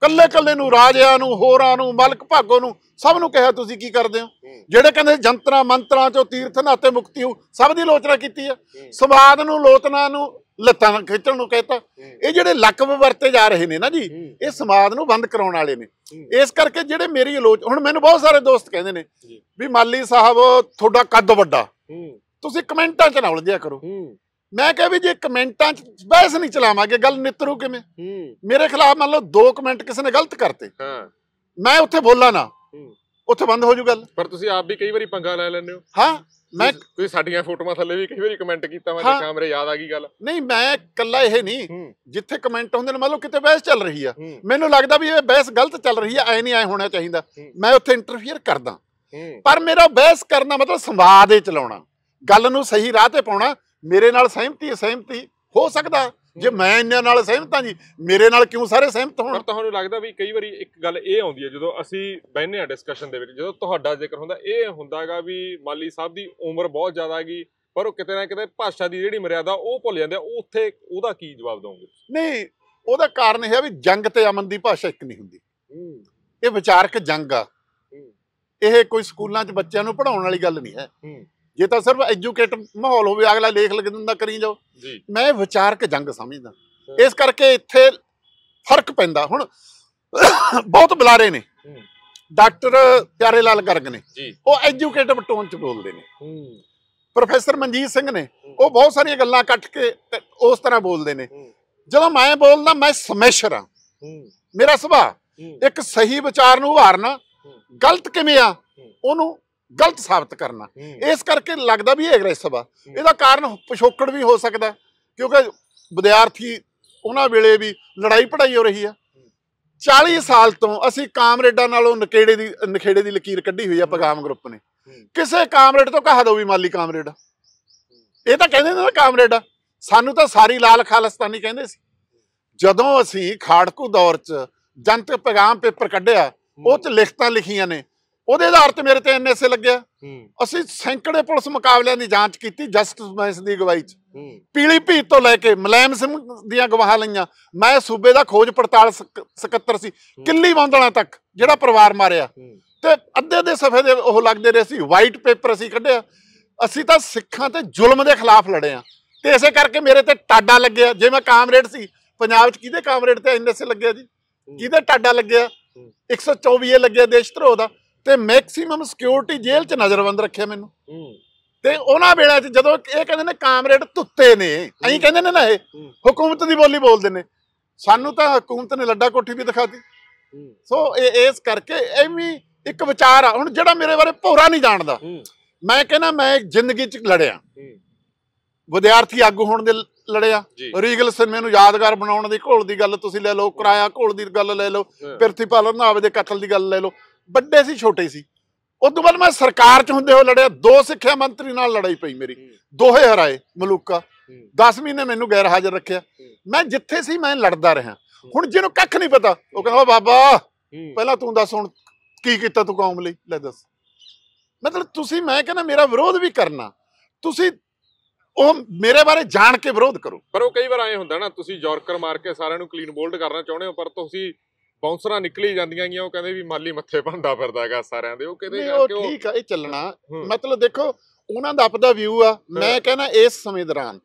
ਕੱਲੇ ਕੱਲੇ ਨੂੰ ਰਾਜਿਆਂ ਨੂੰ ਹੋਰਾਂ ਨੂੰ ਮਲਕ ਭਾਗੋ ਨੂੰ ਸਭ ਨੂੰ ਕਿਹਾ ਤੁਸੀਂ ਕੀ ਕਰਦੇ ਹੋ ਜਿਹੜੇ ਕਹਿੰਦੇ ਜੰਤਰਾ ਮੰਤਰਾਂ ਚੋਂ ਤੀਰਥ ਨਾਤੇ ਮੁਕਤੀ ਹੋ ਸਭ ਦੀ ਲੋਚਨਾ ਕੀਤੀ ਹੈ ਸਮਾਦ ਨੂੰ ਲੋਤਨਾ ਨੂੰ ਲੱਤਾਂ ਖਿੱਚਣ ਨੂੰ ਕਹਿਤਾ ਇਹ ਜਿਹੜੇ ਲਕਵ ਵਰਤੇ ਜਾ ਰਹੇ ਨੇ ਨਾ ਜੀ ਇਹ ਸਮਾਦ ਨੂੰ ਬੰਦ ਕਰਾਉਣ ਵਾਲੇ ਨੇ ਇਸ ਕਰਕੇ ਜਿਹੜੇ ਮੇਰੀ ਲੋਚ ਹੁਣ ਮੈਨੂੰ ਬਹੁਤ ਸਾਰੇ ਦੋਸਤ ਕਹਿੰਦੇ ਨੇ ਵੀ ਮਾਲੀ ਸਾਹਿਬ ਤੁਹਾਡਾ ਕੱਦ ਵੱਡਾ ਤੁਸੀਂ ਕਮੈਂਟਾਂ 'ਚ ਨਾ ਉਲਝਿਆ ਕਰੋ ਮੈਂ ਕਿਹਾ ਵੀ ਜੇ ਕਮੈਂਟਾਂ 'ਚ ਬਹਿਸ ਨਹੀਂ ਚਲਾਵਾਂਗੇ ਗੱਲ ਨਿਤਰੂ ਕਿਵੇਂ ਮੇਰੇ ਖਿਲਾਫ ਮੰਨ ਲਓ ਦੋ ਕਮੈਂਟ ਕਿਸੇ ਨੇ ਗਲਤ ਕਰਤੇ ਹਾਂ ਮੈਂ ਉੱਥੇ ਬੋਲਾਂ ਨਾ ਉੱਥੇ ਬੰਦ ਹੋ ਜੂ ਗੱਲ ਪਰ ਤੁਸੀਂ ਆਪ ਵੀ ਕਈ ਵਾਰੀ ਪੰਗਾ ਲੈ ਲੈਂਦੇ ਹੋ ਹਾਂ ਮੈਂ ਕੋਈ ਸਾਡੀਆਂ ਫੋਟੋਆਂ ਥੱਲੇ ਵੀ ਕਈ ਵਾਰੀ ਕਮੈਂਟ ਕੀਤਾ ਮੈਂ ਦੇਖਾਂ ਕੈਮਰੇ ਯਾਦ ਆ ਗਈ ਗੱਲ ਨਹੀਂ ਮੈਂ ਕੱਲਾ ਇਹ ਨਹੀਂ ਜਿੱਥੇ ਕਮੈਂਟ ਹੁੰਦੇ ਨੇ ਮੰਨ ਲਓ ਕਿਤੇ ਬਹਿਸ ਚੱਲ ਰਹੀ ਆ ਮੈਨੂੰ ਲੱਗਦਾ ਵੀ ਇਹ ਬਹਿਸ ਗਲਤ ਚੱਲ ਰਹੀ ਆ ਐ ਨਹੀਂ ਐ ਹੋਣਾ ਚਾਹੀਦਾ ਮੈਂ ਉੱਥੇ ਇੰਟਰਫੇਅਰ ਕਰਦਾ ਪਰ ਮੇਰਾ ਬਹਿਸ ਕਰਨਾ ਮਤਲਬ ਸੰਵਾਦ ਇਹ ਚਲਾਉਣਾ ਗੱਲ ਨੂੰ ਸਹੀ ਰਾਹ ਤੇ ਪਾਉਣਾ ਮੇਰੇ ਨਾਲ ਸਹਿਮਤੀ ਹੈ ਸਹਿਮਤੀ ਹੋ ਸਕਦਾ ਜੇ ਮੈਂ ਇੰਨਿਆਂ ਨਾਲ ਸਹਿਮਤ ਹਾਂ ਜੀ ਮੇਰੇ ਨਾਲ ਕਿਉਂ ਸਾਰੇ ਸਹਿਮਤ ਹੋਣ ਤੁਹਾਨੂੰ ਲੱਗਦਾ ਵੀ ਕਈ ਵਾਰੀ ਇੱਕ ਗੱਲ ਇਹ ਆਉਂਦੀ ਹੈ ਜਦੋਂ ਅਸੀਂ ਬੈਠਨੇ ਆ ਡਿਸਕਸ਼ਨ ਦੇ ਵਿੱਚ ਜਦੋਂ ਤੁਹਾਡਾ ਜ਼ਿਕਰ ਹੁੰਦਾ ਇਹ ਹੁੰਦਾਗਾ ਵੀ ਮਾਲੀ ਸਾਹਿਬ ਦੀ ਉਮਰ ਬਹੁਤ ਜ਼ਿਆਦਾ ਹੈਗੀ ਪਰ ਉਹ ਕਿਤੇ ਨਾ ਕਿਤੇ ਭਾਸ਼ਾ ਦੀ ਜਿਹੜੀ ਮਰਿਆਦਾ ਉਹ ਭੁੱਲ ਜਾਂਦੇ ਆ ਉੱਥੇ ਉਹਦਾ ਕੀ ਜਵਾਬ ਦਵਾਂਗੇ ਨਹੀਂ ਉਹਦਾ ਕਾਰਨ ਇਹ ਹੈ ਵੀ ਜੰਗ ਤੇ ਅਮਨ ਦੀ ਭਾਸ਼ਾ ਇੱਕ ਨਹੀਂ ਹੁੰਦੀ ਇਹ ਵਿਚਾਰਕ ਜੰਗ ਆ ਇਹ ਕੋਈ ਸਕੂਲਾਂ 'ਚ ਬੱਚਿਆਂ ਨੂੰ ਪੜਾਉਣ ਵਾਲੀ ਗੱਲ ਨਹੀਂ ਹੈ ਜੇ ਤਾਂ ਸਿਰਫ ਐਜੂਕੇਟਿਵ ਮਾਹੌਲ ਹੋਵੇ ਅਗਲਾ ਲੇਖ ਲਿਖ ਦਿੰਦਾ ਕਰੀ ਜਾਓ ਮੈਂ ਵਿਚਾਰਕ ਜੰਗ ਸਮਝਦਾ ਇਸ ਕਰਕੇ ਇੱਥੇ ਫਰਕ ਪੈਂਦਾ ਹੁਣ ਬਹੁਤ ਬੁਲਾਰੇ ਨੇ ਡਾਕਟਰ ਪਿਆਰੇ ਲਾਲ ਗਰਗ ਨੇ ਉਹ ਐਜੂਕੇਟਿਵ ਟੋਨ ਚ ਬੋਲਦੇ ਨੇ ਪ੍ਰੋਫੈਸਰ ਮਨਜੀਤ ਸਿੰਘ ਨੇ ਉਹ ਬਹੁਤ ਸਾਰੀਆਂ ਗੱਲਾਂ ਕੱਟ ਕੇ ਉਸ ਤਰ੍ਹਾਂ ਬੋਲਦੇ ਨੇ ਜਦੋਂ ਮੈਂ ਬੋਲਦਾ ਮੈਂ ਸਮੇਸ਼ਰ ਆ ਮੇਰਾ ਸੁਭਾਅ ਇੱਕ ਸਹੀ ਵਿਚਾਰ ਨੂੰ ਉਭਾਰਨਾ ਗਲਤ ਕਿਵੇਂ ਆ ਉਹਨੂੰ ਗਲਤ ਸਾਬਤ ਕਰਨਾ ਇਸ ਕਰਕੇ ਲੱਗਦਾ ਵੀ ਐਗਰੈਸਿਵ ਆ ਇਹਦਾ ਕਾਰਨ ਪਿਛੋਕੜ ਵੀ ਹੋ ਸਕਦਾ ਕਿਉਂਕਿ ਵਿਦਿਆਰਥੀ ਉਹਨਾਂ ਵੇਲੇ ਵੀ ਲੜਾਈ ਪੜਾਈ ਹੋ ਰਹੀ ਆ 40 ਸਾਲ ਤੋਂ ਅਸੀਂ ਕਾਮਰੇਡਾਂ ਨਾਲੋਂ ਨਕੇੜੇ ਦੀ ਨਖੇੜੇ ਦੀ ਲਕੀਰ ਕੱਢੀ ਹੋਈ ਆ ਪਗਾਮ ਗਰੁੱਪ ਨੇ ਕਿਸੇ ਕਾਮਰੇਡ ਤੋਂ ਕਹਾ ਦੋ ਵੀ ਮਾਲੀ ਕਾਮਰੇਡ ਇਹ ਤਾਂ ਕਹਿੰਦੇ ਨੇ ਕਾਮਰੇਡ ਸਾਨੂੰ ਤਾਂ ਸਾਰੀ ਲਾਲ ਖਾਲਸਤਾਨੀ ਕਹਿੰਦੇ ਸੀ ਜਦੋਂ ਅਸੀਂ ਖਾੜਕੂ ਦੌਰ 'ਚ ਜਨਤਕ ਪੈਗਾਮ ਪੇਪਰ ਕੱਢਿਆ ਉਹ 'ਚ ਲਿਖਤਾਂ ਲਿਖੀਆਂ ਨੇ ਉਹਦੇ ਆਧਾਰ ਤੇ ਮੇਰੇ ਤੇ ਐਨਐਸਏ ਲੱਗਿਆ ਅਸੀਂ ਸੈਂਕੜੇ ਪੁਲਿਸ ਮੁਕਾਬਲਿਆਂ ਦੀ ਜਾਂਚ ਕੀਤੀ ਜਸਟਿਸ ਮੈਂਸ ਦੀ ਗਵਾਹੀ 'ਚ ਪੀਲੀ ਭੀਤ ਤੋਂ ਲੈ ਕੇ ਮਲੈਮ ਸਿੰਘ ਦੀਆਂ ਗਵਾਹਾਂ ਲਈਆਂ ਮੈਂ ਸੂਬੇ ਦਾ ਖੋਜ ਪੜਤਾਲ ਸਕੱਤਰ ਸੀ ਕਿੱਲੀ ਵਾਂਦਣਾ ਤੱਕ ਜਿਹੜਾ ਪਰਿਵਾਰ ਮਾਰਿਆ ਤੇ ਅੱਧੇ ਦੇ ਸਫੇ ਦੇ ਉਹ ਲੱਗਦੇ ਰਹੇ ਸੀ ਵਾਈਟ ਪੇਪਰ ਅਸੀਂ ਕੱਢਿਆ ਅਸੀਂ ਤਾਂ ਸਿੱਖਾਂ ਤੇ ਜ਼ੁਲਮ ਦੇ ਖਿਲਾਫ ਲੜੇ ਆ ਤੇ ਇਸੇ ਕਰਕੇ ਮੇਰੇ ਤੇ ਟਾਡਾ ਲੱਗਿਆ ਜੇ ਮੈਂ ਕਾਮਰੇਡ ਸੀ ਪੰਜਾਬ 'ਚ ਕਿਹਦੇ ਕਾਮਰੇਡ ਤੇ ਐਨਐਸਏ ਲੱਗਿਆ ਜੀ ਕਿਹਦੇ ਟਾਡਾ ਲੱਗਿਆ 124 ਏ ਲੱਗਿਆ ਦੇਸ਼ ਧਰੋਹ ਦਾ ਤੇ ਮੈਕਸਿਮਮ ਸਿਕਿਉਰਿਟੀ ਜੇਲ੍ਹ 'ਚ ਨਜ਼ਰਬੰਦ ਰੱਖਿਆ ਮੈਨੂੰ ਤੇ ਉਹਨਾਂ ਵੇਲੇ 'ਚ ਜਦੋਂ ਇਹ ਕਹਿੰਦੇ ਨੇ ਕਾਮਰੇਡ ਤੁੱਤੇ ਨੇ ਅਹੀਂ ਕਹਿੰਦੇ ਨੇ ਨਾ ਇਹ ਹਕੂਮਤ ਦੀ ਬੋਲੀ ਬੋਲਦੇ ਨੇ ਸਾਨੂੰ ਤਾਂ ਹਕੂਮਤ ਨੇ ਲੱਡਾ ਕੋਠੀ ਵੀ ਦਿਖਾਤੀ ਸੋ ਇਹ ਇਸ ਕਰਕੇ ਐਵੇਂ ਇੱਕ ਵਿਚਾਰ ਆ ਹੁਣ ਜਿਹੜਾ ਮੇਰੇ ਬਾਰੇ ਭੋਰਾ ਨਹੀਂ ਜਾਣਦਾ ਮੈਂ ਕਹਿੰਦਾ ਮੈਂ ਜ਼ਿੰਦਗੀ 'ਚ ਲੜਿਆ ਵਿਦਿਆਰਥੀ ਆਗੂ ਹੋਣ ਦੇ ਲੜਿਆ ਰੀਗਲ ਸਿਨਮੇ ਨੂੰ ਯਾਦਗਾਰ ਬਣਾਉਣ ਦੀ ਘੋਲ ਦੀ ਗੱਲ ਤੁਸੀਂ ਲੈ ਲਓ ਕਰਾਇਆ ਘੋਲ ਦੀ ਗੱਲ ਲੈ ਲਓ ਪਿਰਥੀ ਪਾਲਰ ਨਾਵੇ ਦੇ ਕਤਲ ਦੀ ਗੱਲ ਲੈ ਲਓ ਵੱਡੇ ਸੀ ਛੋਟੇ ਸੀ ਉਸ ਤੋਂ ਬਾਅਦ ਮੈਂ ਸਰਕਾਰ 'ਚ ਹੁੰਦੇ ਹੋ ਲੜਿਆ ਦੋ ਸਿੱਖਿਆ ਮੰਤਰੀ ਨਾਲ ਲੜਾਈ ਪਈ ਮੇਰੀ ਦੋਹੇ ਹਰਾਏ ਮਲੂਕਾ 10 ਮਹੀਨੇ ਮੈਨੂੰ ਗੈਰ ਹਾਜ਼ਰ ਰੱਖਿਆ ਮੈਂ ਜਿੱਥੇ ਸੀ ਮੈਂ ਲੜਦਾ ਰਿਹਾ ਹੁਣ ਜਿਹਨੂੰ ਕੱਖ ਨਹੀਂ ਪਤਾ ਉਹ ਕਹਿੰਦਾ ਬਾਬਾ ਪਹਿਲਾਂ ਤੂੰ ਦੱਸ ਹੁਣ ਕੀ ਕੀਤਾ ਤੂੰ ਕੌਮ ਲਈ ਲੈ ਦੱਸ ਮਤਲਬ ਤੁਸੀਂ ਮੈਂ ਕਹਿੰਦਾ ਮੇਰਾ ਵਿਰੋਧ ਵੀ ਕਰਨਾ ਤੁਸੀਂ ਉਹ ਮੇਰੇ ਬਾਰੇ ਜਾਣ ਕੇ ਵਿਰੋਧ ਕਰੋ ਪਰ ਉਹ ਕਈ ਵਾਰ ਐ ਹੁੰਦਾ ਨਾ ਤੁਸੀਂ ਜੋਰਕਰ ਮਾਰ ਕੇ ਸਾਰਿਆਂ ਨੂੰ ਕਲੀਨ ਬੋਲਡ ਕਰਨਾ ਚਾਹੁੰਦੇ ਹੋ ਪਰ ਤੁਸੀਂ ਬਾਉਂਸਰਾਂ ਨਿਕਲੀ ਜਾਂਦੀਆਂ ਗੀਆਂ ਉਹ ਕਹਿੰਦੇ ਵੀ ਮਾਲੀ ਮੱਥੇ ਫਿਰਦਾ ਹੈਗਾ ਸਾਰਿਆਂ ਦੇ ਉਹ ਕਹਿੰਦੇ ਕਿ ਉਹ ਠੀਕ ਆ ਇਹ ਚੱਲਣਾ ਮਤਲਬ ਦੇਖੋ ਉਹਨਾਂ ਦਾ ਆਪਦਾ ਵਿਊ ਆ ਮੈਂ ਕਹਿੰਦਾ ਇਸ ਸਮੇਂ ਦੌਰਾਨ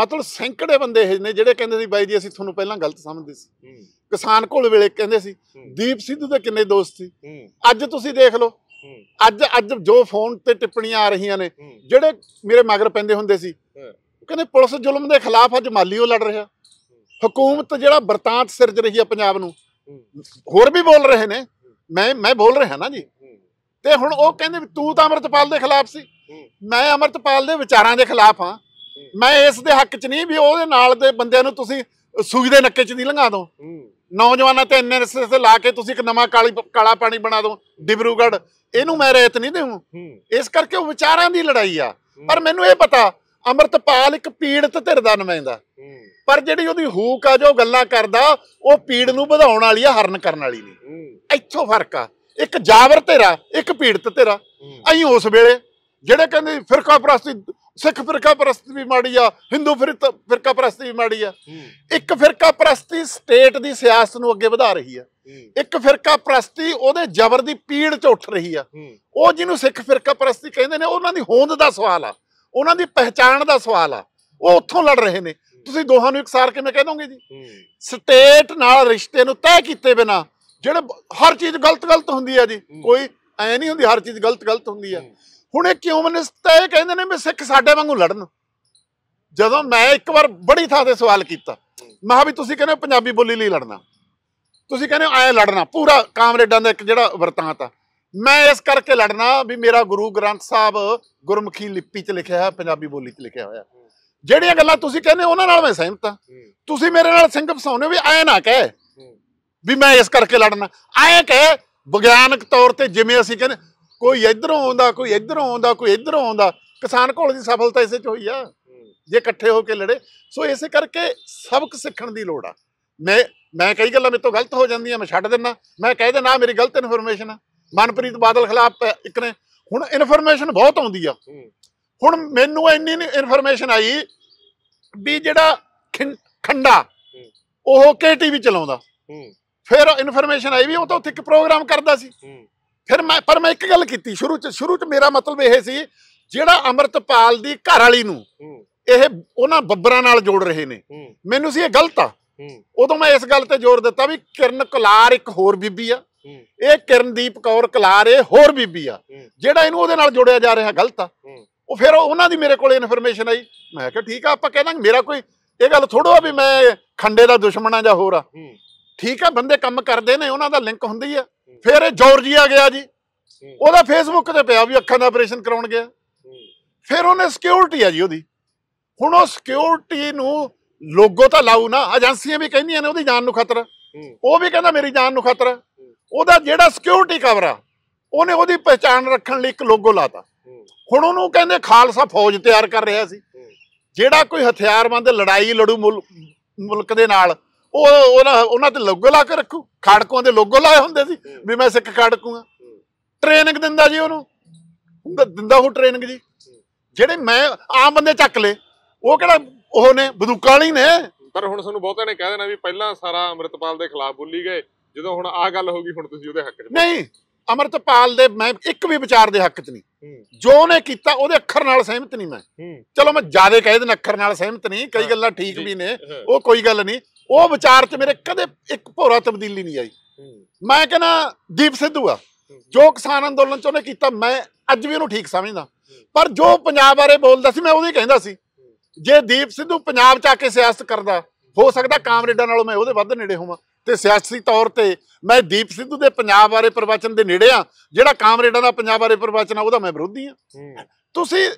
ਮਤਲਬ ਸੈਂਕੜੇ ਬੰਦੇ ਇਹ ਨੇ ਜਿਹੜੇ ਕਹਿੰਦੇ ਸੀ ਬਾਈ ਜੀ ਅਸੀਂ ਤੁਹਾਨੂੰ ਪਹਿਲਾਂ ਗਲਤ ਸਮਝਦੇ ਸੀ ਕਿਸਾਨ ਕੋਲ ਵੇਲੇ ਕਹਿੰਦੇ ਸੀ ਦੀਪ ਸਿੱਧੂ ਦੇ ਕਿੰਨੇ ਦੋਸਤ ਸੀ ਅੱਜ ਤੁਸੀਂ ਦੇਖ ਲਓ ਅੱਜ ਅੱਜ ਜੋ ਫੋਨ ਤੇ ਟਿੱਪਣੀਆਂ ਆ ਰਹੀਆਂ ਨੇ ਜਿਹੜੇ ਮੇਰੇ ਮਗਰ ਪੈਂਦੇ ਹੁੰਦੇ ਸੀ ਕਹਿੰਦੇ ਪੁਲਿਸ ਜ਼ੁਲਮ ਦੇ ਖਿਲਾਫ ਅੱਜ ਮਾਲੀ ਉਹ ਲੜ ਰਿਹਾ ਹਕੂਮਤ ਜਿਹੜਾ ਬਰਤਾਂਤ ਸਿਰਜ ਰਹੀ ਆ ਪੰਜਾਬ ਨੂੰ ਹੋਰ ਵੀ ਬੋਲ ਰਹੇ ਨੇ ਮੈਂ ਮੈਂ ਬੋਲ ਰਿਹਾ ਨਾ ਜੀ ਤੇ ਹੁਣ ਉਹ ਕਹਿੰਦੇ ਤੂੰ ਤਾਂ ਅਮਰਤਪਾਲ ਦੇ ਖਿਲਾਫ ਸੀ ਮੈਂ ਅਮਰਤਪਾਲ ਦੇ ਵਿਚਾਰਾਂ ਦੇ ਖਿਲਾਫ ਹਾਂ ਮੈਂ ਇਸ ਦੇ ਹੱਕ 'ਚ ਨਹੀਂ ਵੀ ਉਹਦੇ ਨਾਲ ਦੇ ਬੰਦਿਆਂ ਨੂੰ ਤੁਸੀਂ ਸੂਈ ਦੇ ਨੱਕੇ 'ਚ ਨਹੀਂ ਲੰਗਾ ਦੋ ਨੌਜਵਾਨਾਂ ਤੇ ਇੰਨੇ ਤੇ ਲਾ ਕੇ ਤੁਸੀਂ ਇੱਕ ਨਵਾਂ ਕਾਲੀ ਕਾਲਾ ਪਾਣੀ ਬਣਾ ਦੋ ਡਿਬਰੂਗੜ ਇਹਨੂੰ ਮੈਂ ਰੇਤ ਨਹੀਂ ਦੇਵਾਂ ਇਸ ਕਰਕੇ ਉਹ ਵਿਚਾਰਾਂ ਦੀ ਲੜਾਈ ਆ ਪਰ ਮੈਨੂੰ ਇਹ ਪਤਾ ਅਮਰਤਪਾਲ ਇੱਕ ਪੀੜਤ ਧਿਰ ਦਾ ਨੁਮਾਇੰਦਾ ਪਰ ਜਿਹੜੀ ਉਹਦੀ ਹੂਕ ਆ ਜੋ ਗੱਲਾਂ ਕਰਦਾ ਉਹ ਪੀੜ ਨੂੰ ਵਧਾਉਣ ਵਾਲੀ ਆ ਹਰਨ ਕਰਨ ਵਾਲੀ ਨਹੀਂ ਇੱਥੋਂ ਫਰਕ ਆ ਇੱਕ ਜਾਵਰ ਤੇਰਾ ਇੱਕ ਪੀੜਤ ਤੇਰਾ ਅਹੀਂ ਉਸ ਵੇਲੇ ਜਿਹੜੇ ਕਹਿੰਦੇ ਫਿਰਕਾ ਪ੍ਰਸਤੀ ਸਿੱਖ ਫਿਰਕਾ ਪ੍ਰਸਤੀ ਵੀ ਮਾੜੀ ਆ ਹਿੰਦੂ ਫਿਰਕਾ ਪ੍ਰਸਤੀ ਵੀ ਮਾੜੀ ਆ ਇੱਕ ਫਿਰਕਾ ਪ੍ਰਸਤੀ ਸਟੇਟ ਦੀ ਸਿਆਸਤ ਨੂੰ ਅੱਗੇ ਵਧਾ ਰਹੀ ਆ ਇੱਕ ਫਿਰਕਾ ਪ੍ਰਸਤੀ ਉਹਦੇ ਜ਼ਬਰ ਦੀ ਪੀੜ ਚ ਉੱਠ ਰਹੀ ਆ ਉਹ ਜਿਹਨੂੰ ਸਿੱਖ ਫਿਰਕਾ ਪ੍ਰਸਤੀ ਕਹਿੰਦੇ ਨੇ ਉਹਨਾਂ ਦੀ ਹੋਂਦ ਦਾ ਸਵਾਲ ਆ ਉਹਨਾਂ ਦੀ ਪਹਿਚਾਣ ਦਾ ਸਵਾਲ ਆ ਉਹ ਉੱਥੋਂ ਲੜ ਰਹੇ ਨੇ ਤੁਸੀਂ ਦੋਹਾਂ ਨੂੰ ਇਕਸਾਰ ਕਿਵੇਂ ਕਹਿ ਦੋਗੇ ਜੀ ਸਟੇਟ ਨਾਲ ਰਿਸ਼ਤੇ ਨੂੰ ਤੈਅ ਕੀਤੇ ਬਿਨਾ ਜਿਹੜੇ ਹਰ ਚੀਜ਼ ਗਲਤ ਗਲਤ ਹੁੰਦੀ ਹੈ ਜੀ ਕੋਈ ਐ ਨਹੀਂ ਹੁੰਦੀ ਹਰ ਚੀਜ਼ ਗਲਤ ਗਲਤ ਹੁੰਦੀ ਹੈ ਹੁਣ ਇਹ ਕਿਉਂ ਮਨਿਸਤਾ ਇਹ ਕਹਿੰਦੇ ਨੇ ਵੀ ਸਿੱਖ ਸਾਡੇ ਵਾਂਗੂ ਲੜਨ ਜਦੋਂ ਮੈਂ ਇੱਕ ਵਾਰ ਬੜੀ ਥਾਂ ਤੇ ਸਵਾਲ ਕੀਤਾ ਮੈਂ ਵੀ ਤੁਸੀਂ ਕਹਿੰਦੇ ਪੰਜਾਬੀ ਬੋਲੀ ਲਈ ਲੜਨਾ ਤੁਸੀਂ ਕਹਿੰਦੇ ਐ ਲੜਨਾ ਪੂਰਾ ਕਾਮਰੇਡਾਂ ਦਾ ਇੱਕ ਜਿਹੜਾ ਵਰਤਾਂਤ ਆ ਮੈਂ ਇਸ ਕਰਕੇ ਲੜਨਾ ਵੀ ਮੇਰਾ ਗੁਰੂ ਗ੍ਰੰਥ ਸਾਹਿਬ ਗੁਰਮੁਖੀ ਲਿਪੀ 'ਚ ਲਿਖਿਆ ਹੈ ਪੰਜਾਬੀ ਬੋਲੀ 'ਚ ਲਿਖਿਆ ਹੋਇਆ ਜਿਹੜੀਆਂ ਗੱਲਾਂ ਤੁਸੀਂ ਕਹਿੰਦੇ ਉਹਨਾਂ ਨਾਲ ਮੈਂ ਸਹਿਮਤ ਆ ਤੁਸੀਂ ਮੇਰੇ ਨਾਲ ਸਿੰਘ ਫਸਾਉਨੇ ਵੀ ਐ ਨਾ ਕਹੇ ਵੀ ਮੈਂ ਇਸ ਕਰਕੇ ਲੜਨਾ ਐ ਕਹੇ ਵਿਗਿਆਨਕ ਤੌਰ ਤੇ ਜਿਵੇਂ ਅਸੀਂ ਕਹਿੰਦੇ ਕੋਈ ਇਧਰੋਂ ਆਉਂਦਾ ਕੋਈ ਇਧਰੋਂ ਆਉਂਦਾ ਕੋਈ ਇਧਰੋਂ ਆਉਂਦਾ ਕਿਸਾਨ ਕੋਲ ਦੀ ਸਫਲਤਾ ਇਸੇ ਚ ਹੋਈ ਆ ਜੇ ਇਕੱਠੇ ਹੋ ਕੇ ਲੜੇ ਸੋ ਇਸੇ ਕਰਕੇ ਸਬਕ ਸਿੱਖਣ ਦੀ ਲੋੜ ਆ ਮੈਂ ਮੈਂ ਕਈ ਗੱਲਾਂ ਮੇਰੇ ਤੋਂ ਗਲਤ ਹੋ ਜਾਂਦੀਆਂ ਮੈਂ ਛੱਡ ਦਿੰਦਾ ਮੈਂ ਕਹਿ ਦਿੰਦਾ ਮੇਰੀ ਗਲਤ ਇਨਫੋਰਮੇਸ਼ਨ ਆ ਮਨਪ੍ਰੀਤ ਬਾਦਲ ਖਿਲਾਫ ਇੱਕ ਨੇ ਹੁਣ ਇਨਫੋਰਮੇਸ਼ਨ ਬਹੁਤ ਆਉਂਦੀ ਆ ਹੁਣ ਮੈਨੂੰ ਇੰਨੀ ਇਨਫੋਰਮੇਸ਼ਨ ਆਈ ਵੀ ਜਿਹੜਾ ਖੰਡਾ ਉਹ ਕੇਟੀਵੀ ਚਲਾਉਂਦਾ ਫਿਰ ਇਨਫੋਰਮੇਸ਼ਨ ਆਈ ਵੀ ਉਹ ਤਾਂ ਉੱਥੇ ਇੱਕ ਪ੍ਰੋਗਰਾਮ ਕਰਦਾ ਸੀ ਫਿਰ ਮੈਂ ਪਰ ਮੈਂ ਇੱਕ ਗੱਲ ਕੀਤੀ ਸ਼ੁਰੂ ਚ ਸ਼ੁਰੂ ਚ ਮੇਰਾ ਮਤਲਬ ਇਹ ਸੀ ਜਿਹੜਾ ਅਮਰਤਪਾਲ ਦੀ ਘਰ ਵਾਲੀ ਨੂੰ ਇਹ ਉਹਨਾਂ ਬੱਬਰਾਂ ਨਾਲ ਜੋੜ ਰਹੇ ਨੇ ਮੈਨੂੰ ਸੀ ਇਹ ਗਲਤ ਆ ਉਦੋਂ ਮੈਂ ਇਸ ਗੱਲ ਤੇ ਜ਼ੋਰ ਦਿੱਤਾ ਵੀ ਕਿਰਨ ਕੁਲਾਰ ਇੱਕ ਹੋਰ ਬੀਬੀ ਆ ਇਹ ਕਿਰਨਦੀਪ ਕੌਰ ਕਲਾਰ ਇਹ ਹੋਰ ਬੀਬੀ ਆ ਜਿਹੜਾ ਇਹਨੂੰ ਉਹਦੇ ਨਾਲ ਜੋੜਿਆ ਜਾ ਰਿਹਾ ਗਲਤ ਆ ਉਹ ਫਿਰ ਉਹਨਾਂ ਦੀ ਮੇਰੇ ਕੋਲ ਇਨਫੋਰਮੇਸ਼ਨ ਆਈ ਮੈਂ ਕਿਹਾ ਠੀਕ ਆ ਆਪਾਂ ਕਹਿੰਦਾ ਮੇਰਾ ਕੋਈ ਇਹ ਗੱਲ ਥੋੜੋ ਆ ਵੀ ਮੈਂ ਖੰਡੇ ਦਾ ਦੁਸ਼ਮਣ ਆ ਜਾਂ ਹੋਰ ਆ ਠੀਕ ਆ ਬੰਦੇ ਕੰਮ ਕਰਦੇ ਨੇ ਉਹਨਾਂ ਦਾ ਲਿੰਕ ਹੁੰਦੀ ਆ ਫਿਰ ਇਹ ਜਾਰਜੀਆ ਗਿਆ ਜੀ ਉਹਦਾ ਫੇਸਬੁੱਕ ਤੇ ਪਿਆ ਵੀ ਅੱਖਾਂ ਦਾ ਆਪਰੇਸ਼ਨ ਕਰਾਉਣ ਗਿਆ ਫਿਰ ਉਹਨੇ ਸਿਕਿਉਰਿਟੀ ਆ ਜੀ ਉਹਦੀ ਹੁਣ ਉਹ ਸਿਕਿਉਰਿਟੀ ਨੂੰ ਲੋਗੋ ਤਾਂ ਲਾਉ ਨਾ ਏਜੰਸੀਆਂ ਵੀ ਕਹਿੰਦੀਆਂ ਨੇ ਉਹਦੀ ਜਾਨ ਨੂੰ ਖਤਰਾ ਉਹ ਵੀ ਕਹਿੰਦਾ ਮੇਰੀ ਜਾਨ ਨੂੰ ਖਤਰਾ ਉਹਦਾ ਜਿਹੜਾ ਸਿਕਿਉਰਿਟੀ ਕਵਰ ਆ ਉਹਨੇ ਉਹਦੀ ਪਛਾਣ ਰੱਖਣ ਲਈ ਇੱਕ ਲੋਗੋ ਲਾਤਾ ਹੁਣ ਉਹਨੂੰ ਕਹਿੰਦੇ ਖਾਲਸਾ ਫੌਜ ਤਿਆਰ ਕਰ ਰਿਹਾ ਸੀ ਜਿਹੜਾ ਕੋਈ ਹਥਿਆਰਬੰਦ ਲੜਾਈ ਲੜੂ ਮੁਲਕ ਦੇ ਨਾਲ ਉਹ ਉਹਨਾਂ ਉਹਨਾਂ ਤੇ ਲੋਗੋ ਲਾ ਕੇ ਰੱਖੂ ਖੜਕੋਂ ਦੇ ਲੋਗੋ ਲਾਏ ਹੁੰਦੇ ਸੀ ਵੀ ਮੈਂ ਸਿੱਖ ਖਾੜਕੂਆਂ ਟ੍ਰੇਨਿੰਗ ਦਿੰਦਾ ਜੀ ਉਹਨੂੰ ਦਿੰਦਾ ਹੂੰ ਟ੍ਰੇਨਿੰਗ ਜੀ ਜਿਹੜੇ ਮੈਂ ਆਮ ਬੰਦੇ ਚੱਕ ਲੇ ਉਹ ਕਿਹੜਾ ਉਹ ਨੇ ਬੰਦੂਕਾਂ ਵਾਲੀ ਨੇ ਪਰ ਹੁਣ ਸਾਨੂੰ ਬਹੁਤਿਆਂ ਨੇ ਕਹਿ ਦੇਣਾ ਵੀ ਪਹਿਲਾਂ ਸਾਰਾ ਅੰਮ੍ਰਿਤਪਾਲ ਦੇ ਖਿਲਾਫ ਬੁੱਲੀ ਗਏ ਜਦੋਂ ਹੁਣ ਆਹ ਗੱਲ ਹੋ ਗਈ ਹੁਣ ਤੁਸੀਂ ਉਹਦੇ ਹੱਕ 'ਚ ਨਹੀਂ ਅਮਰਤਪਾਲ ਦੇ ਮੈਂ ਇੱਕ ਵੀ ਵਿਚਾਰ ਦੇ ਹੱਕ 'ਚ ਨਹੀਂ ਜੋ ਉਹਨੇ ਕੀਤਾ ਉਹਦੇ ਅੱਖਰ ਨਾਲ ਸਹਿਮਤ ਨਹੀਂ ਮੈਂ ਚਲੋ ਮੈਂ ਜਿਆਦਾ ਕਹਿ ਦੇਣ ਅੱਖਰ ਨਾਲ ਸਹਿਮਤ ਨਹੀਂ ਕਈ ਗੱਲਾਂ ਠੀਕ ਵੀ ਨੇ ਉਹ ਕੋਈ ਗੱਲ ਨਹੀਂ ਉਹ ਵਿਚਾਰ 'ਚ ਮੇਰੇ ਕਦੇ ਇੱਕ ਭੋਰਾ ਤਬਦੀਲੀ ਨਹੀਂ ਆਈ ਮੈਂ ਕਹਿੰਦਾ ਦੀਪ ਸਿੱਧੂ ਆ ਜੋ ਕਿਸਾਨ ਅੰਦੋਲਨ 'ਚ ਉਹਨੇ ਕੀਤਾ ਮੈਂ ਅੱਜ ਵੀ ਉਹਨੂੰ ਠੀਕ ਸਮਝਦਾ ਪਰ ਜੋ ਪੰਜਾਬ ਬਾਰੇ ਬੋਲਦਾ ਸੀ ਮੈਂ ਉਹਦੇ ਕਹਿੰਦਾ ਸੀ ਜੇ ਦੀਪ ਸਿੱਧੂ ਪੰਜਾਬ 'ਚ ਆ ਕੇ ਸਿਆਸਤ ਕਰਦਾ ਹੋ ਸਕਦਾ ਕਾਮਰੇਡਾਂ ਨਾਲੋਂ ਮੈਂ ਉਹਦੇ ਵੱਧ ਨੇੜੇ ਹੋਵਾਂ ਤੇ ਸਿਆਸੀ ਤੌਰ ਤੇ ਮੈਂ ਦੀਪ ਸਿੱਧੂ ਦੇ ਪੰਜਾਬ ਬਾਰੇ ਪ੍ਰਵਚਨ ਦੇ ਨੇੜੇ ਆ ਜਿਹੜਾ ਕਾਮਰੇਡਾਂ ਦਾ ਪੰਜਾਬ ਬਾਰੇ ਪ੍ਰਵਚਨ ਆ ਉਹਦਾ ਮੈਂ ਵਿਰੋਧੀ ਆ ਤੁਸੀਂ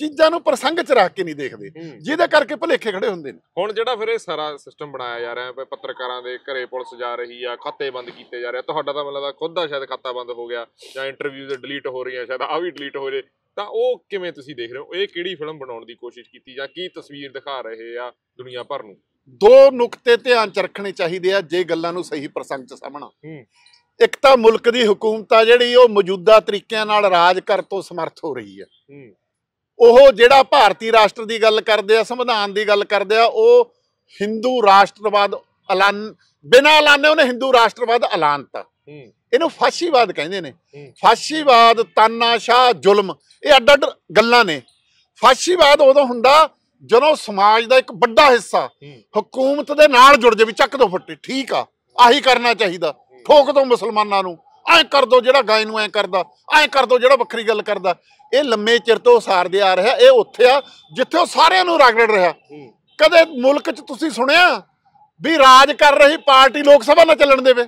ਚੀਜ਼ਾਂ ਨੂੰ ਪ੍ਰਸੰਗ ਚ ਰੱਖ ਕੇ ਨਹੀਂ ਦੇਖਦੇ ਜਿਹਦੇ ਕਰਕੇ ਭਲੇਖੇ ਖੜੇ ਹੁੰਦੇ ਨੇ ਹੁਣ ਜਿਹੜਾ ਫਿਰ ਇਹ ਸਾਰਾ ਸਿਸਟਮ ਬਣਾਇਆ ਜਾ ਰਿਹਾ ਹੈ ਪੱਤਰਕਾਰਾਂ ਦੇ ਘਰੇ ਪੁਲਿਸ ਜਾ ਰਹੀ ਆ ਖਾਤੇ ਬੰਦ ਕੀਤੇ ਜਾ ਰਹੇ ਤੁਹਾਡਾ ਤਾਂ ਮਤਲਬ ਖੁਦ ਦਾ ਸ਼ਾਇਦ ਖਾਤਾ ਬੰਦ ਹੋ ਗਿਆ ਜਾਂ ਇੰਟਰਵਿਊਜ਼ ਡਿਲੀਟ ਹੋ ਰਹੀਆਂ ਸ਼ਾਇਦ ਆ ਵੀ ਡਿਲੀਟ ਹੋ ਰਹੇ ਤਾਂ ਉਹ ਕਿਵੇਂ ਤੁਸੀਂ ਦੇਖ ਰਹੇ ਹੋ ਇਹ ਕਿਹੜੀ ਫਿਲਮ ਬਣਾਉਣ ਦੀ ਕੋਸ਼ਿਸ਼ ਕੀਤੀ ਜਾਂ ਕੀ ਤਸਵੀਰ ਦਿਖਾ ਰਹੇ ਆ ਦੁਨੀਆ ਭਰ ਨੂੰ ਦੋ ਨੁਕਤੇ ਧਿਆਨ ਚ ਰੱਖਣੇ ਚਾਹੀਦੇ ਆ ਜੇ ਗੱਲਾਂ ਨੂੰ ਸਹੀ ਪ੍ਰਸੰਗ ਚ ਸਮਝਣਾ ਇੱਕ ਤਾਂ ਮੁਲਕ ਦੀ ਹਕੂਮਤ ਆ ਜਿਹੜੀ ਉਹ ਮੌਜੂਦਾ ਤਰੀਕਿਆਂ ਨਾਲ ਰਾਜ ਕਰ ਤੋਂ ਸਮਰਥ ਹੋ ਰਹੀ ਹੈ ਉਹ ਜਿਹੜਾ ਭਾਰਤੀ ਰਾਸ਼ਟਰ ਦੀ ਗੱਲ ਕਰਦੇ ਆ ਸੰਵਿਧਾਨ ਦੀ ਗੱਲ ਕਰਦੇ ਆ ਉਹ ਹਿੰਦੂ ਰਾਸ਼ਟਰਵਾਦ ਐਲਾਨ ਬਿਨਾ ਐਲਾਨੇ ਉਹਨੇ ਹਿੰਦੂ ਰਾਸ਼ਟਰਵਾਦ ਐਲਾਨਤਾ ਇਹਨੂੰ ਫਾਸ਼ੀਵਾਦ ਕਹਿੰਦੇ ਨੇ ਫਾਸ਼ੀਵਾਦ ਤਾਨਾਸ਼ਾਹ ਜ਼ੁਲਮ ਇਹ ਅੱਡ ਅੱਡ ਗੱਲਾਂ ਨੇ ਫਾਸ਼ੀਵਾਦ ਉਦੋਂ ਹੁੰਦਾ ਜਦੋਂ ਸਮਾਜ ਦਾ ਇੱਕ ਵੱਡਾ ਹਿੱਸਾ ਹਕੂਮਤ ਦੇ ਨਾਲ ਜੁੜ ਜਾਵੇ ਚੱਕ ਦੋ ਫੱਟੇ ਠੀਕ ਆ ਆਹੀ ਕਰਨਾ ਚਾਹੀਦਾ ਠੋਕ ਦੋ ਮੁਸਲਮਾਨਾਂ ਨੂੰ ਐ ਕਰ ਦੋ ਜਿਹੜਾ ਗਾਇ ਨੂੰ ਐ ਕਰਦਾ ਐ ਕਰ ਦੋ ਜਿਹੜਾ ਵੱਖਰੀ ਗੱਲ ਕਰਦਾ ਇਹ ਲੰਮੇ ਚਿਰ ਤੋਂ ਸਾਰਦੇ ਆ ਰਿਹਾ ਇਹ ਉੱਥੇ ਆ ਜਿੱਥੇ ਉਹ ਸਾਰਿਆਂ ਨੂੰ ਰਗੜ ਰਿਹਾ ਕਦੇ ਮੁਲਕ 'ਚ ਤੁਸੀਂ ਸੁਣਿਆ ਵੀ ਰਾਜ ਕਰ ਰਹੀ ਪਾਰਟੀ ਲੋਕ ਸਭਾ ਨਾ ਚੱਲਣ ਦੇਵੇ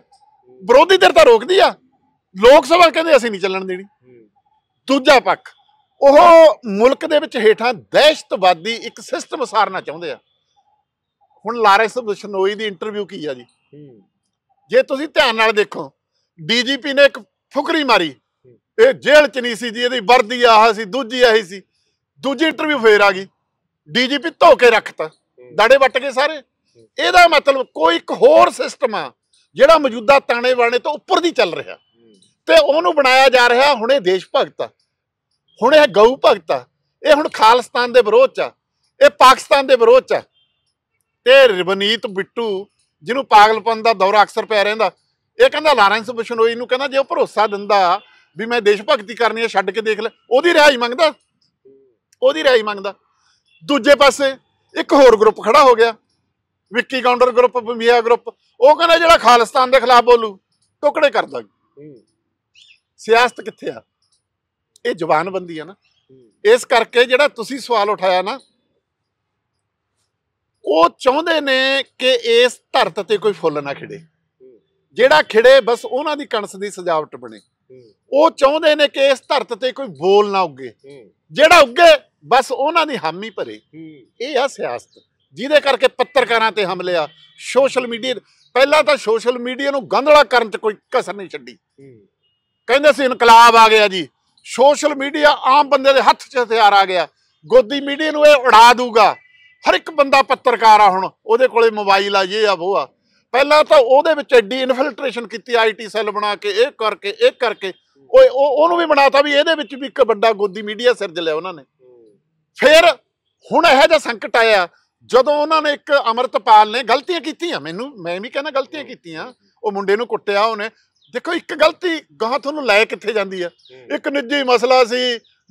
ਵਿਰੋਧੀ ਧਿਰ ਤਾਂ ਰੋਕਦੀ ਆ ਲੋਕ ਸਭਾ ਕਹਿੰਦੇ ਅਸੀਂ ਨਹੀਂ ਚੱਲਣ ਦੇਣੀ ਦੂਜਾ ਪੱਖ ਉਹ ਮੁਲਕ ਦੇ ਵਿੱਚ ਹੇਠਾਂ ਦਹਿਸ਼ਤਵਾਦੀ ਇੱਕ ਸਿਸਟਮ ਸਾਰਨਾ ਚਾਹੁੰਦੇ ਆ ਹੁਣ ਲਾਰੈਂਸ ਬਸ਼ਨੋਈ ਦੀ ਇੰਟਰਵਿਊ ਕੀ ਆ ਜੀ ਜੇ ਤੁਸੀਂ ਧਿਆਨ ਨਾਲ ਦੇਖੋ ਡੀਜੀਪੀ ਨੇ ਇੱਕ ਫੁਕਰੀ ਮਾਰੀ ਇਹ ਜੇਲ੍ਹ ਚ ਨਹੀਂ ਸੀ ਜੀ ਇਹਦੀ ਵਰਦੀ ਆਹ ਸੀ ਦੂਜੀ ਆਹੀ ਸੀ ਦੂਜੀ ਇੰਟਰਵਿਊ ਫੇਰ ਆ ਗਈ ਡੀਜੀਪੀ ਧੋਕੇ ਰੱਖਤਾ ਦਾੜੇ ਵੱਟ ਕੇ ਸਾਰੇ ਇਹਦਾ ਮਤਲਬ ਕੋਈ ਇੱਕ ਹੋਰ ਸਿਸਟਮ ਆ ਜਿਹੜਾ ਮੌਜੂਦਾ ਤਾਣੇ ਵਾਣੇ ਤੋਂ ਉੱਪਰ ਦੀ ਚੱਲ ਰਿਹਾ ਤੇ ਉਹਨੂੰ ਬਣਾਇਆ ਜਾ ਰਿਹਾ ਹੁਣੇ ਦੇਸ਼ ਭਗਤ ਆ ਹੁਣ ਇਹ ਗਊ ਭਗਤ ਆ ਇਹ ਹੁਣ ਖਾਲਿਸਤਾਨ ਦੇ ਵਿਰੋਧ 'ਚ ਆ ਇਹ ਪਾਕਿਸਤਾਨ ਦੇ ਵਿਰੋਧ 'ਚ ਆ ਤੇ ਰਵਨੀਤ ਬਿੱਟੂ ਜਿਹਨੂੰ ਪਾਗਲਪਨ ਦਾ ਦੌਰਾ ਅਕਸਰ ਪਿਆ ਰਹਿੰਦਾ ਇਹ ਕਹਿੰਦਾ ਲਾਰੈਂਸ ਬਿਸ਼ਨੋਈ ਨੂੰ ਕਹਿੰਦਾ ਜੇ ਉਹ ਭਰੋਸਾ ਦਿੰਦਾ ਵੀ ਮੈਂ ਦੇਸ਼ ਭਗਤੀ ਕਰਨੀ ਹੈ ਛੱਡ ਕੇ ਦੇਖ ਲੈ ਉਹਦੀ ਰਿਹਾਈ ਮੰਗਦਾ ਉਹਦੀ ਰਿਹਾਈ ਮੰਗਦਾ ਦੂਜੇ ਪਾਸੇ ਇੱਕ ਹੋਰ ਗਰੁੱਪ ਖੜਾ ਹੋ ਗਿਆ Vicky counter group Bambiha group ਉਹ ਕਹਿੰਦਾ ਜਿਹੜਾ ਖਾਲਿਸਤਾਨ ਦੇ ਖਿਲਾਫ ਬੋਲੂ ਟੁਕੜੇ ਕਰ ਦਾਂਗੇ ਸਿਆਸਤ ਕਿੱਥੇ ਆ ਇਹ ਜ਼ੁਬਾਨਬੰਦੀ ਆ ਨਾ ਇਸ ਕਰਕੇ ਜਿਹੜਾ ਤੁਸੀਂ ਸਵਾਲ ਉਠਾਇਆ ਨਾ ਉਹ ਚਾਹੁੰਦੇ ਨੇ ਕਿ ਇਸ ਧਰਤ ਤੇ ਕੋਈ ਫੁੱਲ ਨਾ ਖਿੜੇ ਜਿਹੜਾ ਖਿੜੇ ਬਸ ਉਹਨਾਂ ਦੀ ਕਣਸ ਦੀ ਸਜਾਵਟ ਬਣੇ ਉਹ ਚਾਹੁੰਦੇ ਨੇ ਕਿ ਇਸ ਧਰਤ ਤੇ ਕੋਈ ਬੋਲ ਨਾ ਉੱਗੇ ਜਿਹੜਾ ਉੱਗੇ ਬਸ ਉਹਨਾਂ ਦੀ ਹਾਮੀ ਭਰੇ ਇਹ ਆ ਸਿਆਸਤ ਜਿਹਦੇ ਕਰਕੇ ਪੱਤਰਕਾਰਾਂ ਤੇ ਹਮਲੇ ਆ ਸੋਸ਼ਲ ਮੀਡੀਆ ਪਹਿਲਾਂ ਤਾਂ ਸੋਸ਼ਲ ਮੀਡੀਆ ਨੂੰ ਗੰਧਲਾ ਕਰਨ 'ਚ ਕੋਈ ਕਸਰ ਨਹੀਂ ਛੱਡੀ ਕਹਿੰਦੇ ਸੀ ਇਨਕਲਾਬ ਆ ਗਿਆ ਜੀ ਸੋਸ਼ਲ ਮੀਡੀਆ ਆਮ ਬੰਦੇ ਦੇ ਹੱਥ 'ਚ ਹਥਿਆਰ ਆ ਗਿਆ ਗੋਦੀ ਮੀਡੀਆ ਨੂੰ ਇਹ ਉਡਾ ਦੂਗਾ ਹਰ ਇੱਕ ਬੰਦਾ ਪੱਤਰਕਾਰ ਆ ਹੁਣ ਉਹਦੇ ਕੋਲੇ ਮੋਬਾਈਲ ਆ ਇਹ ਆ ਉਹ ਆ ਪਹਿਲਾਂ ਤਾਂ ਉਹਦੇ ਵਿੱਚ ਐਡੀ ਇਨਫਿਲਟ੍ਰੇਸ਼ਨ ਕੀਤੀ ਆਈਟੀ ਸੈੱਲ ਬਣਾ ਕੇ ਇਹ ਕਰਕੇ ਇਹ ਕਰਕੇ ਓਏ ਉਹ ਉਹਨੂੰ ਵੀ ਬਣਾਤਾ ਵੀ ਇਹਦੇ ਵਿੱਚ ਵੀ ਇੱਕ ਵੱਡਾ ਗੋਦੀ ਮੀਡੀਆ ਸਿਰਜ ਲਿਆ ਉਹਨਾਂ ਨੇ ਫਿਰ ਹੁਣ ਇਹੋ ਜਿਹਾ ਸੰਕਟ ਆਇਆ ਜਦੋਂ ਉਹਨਾਂ ਨੇ ਇੱਕ ਅਮਰਤਪਾਲ ਨੇ ਗਲਤੀਆਂ ਕੀਤੀਆਂ ਮੈਨੂੰ ਮੈਂ ਵੀ ਕਹਿੰਦਾ ਗਲਤੀਆਂ ਕੀਤੀਆਂ ਉਹ ਮੁੰਡੇ ਨੂੰ ਕੁੱਟਿਆ ਉਹਨੇ ਦੇਖੋ ਇੱਕ ਗਲਤੀ ਗਾਹ ਤੁਹਾਨੂੰ ਲੈ ਕਿੱਥੇ ਜਾਂਦੀ ਆ ਇੱਕ ਨਿੱਜੀ ਮਸਲਾ ਸੀ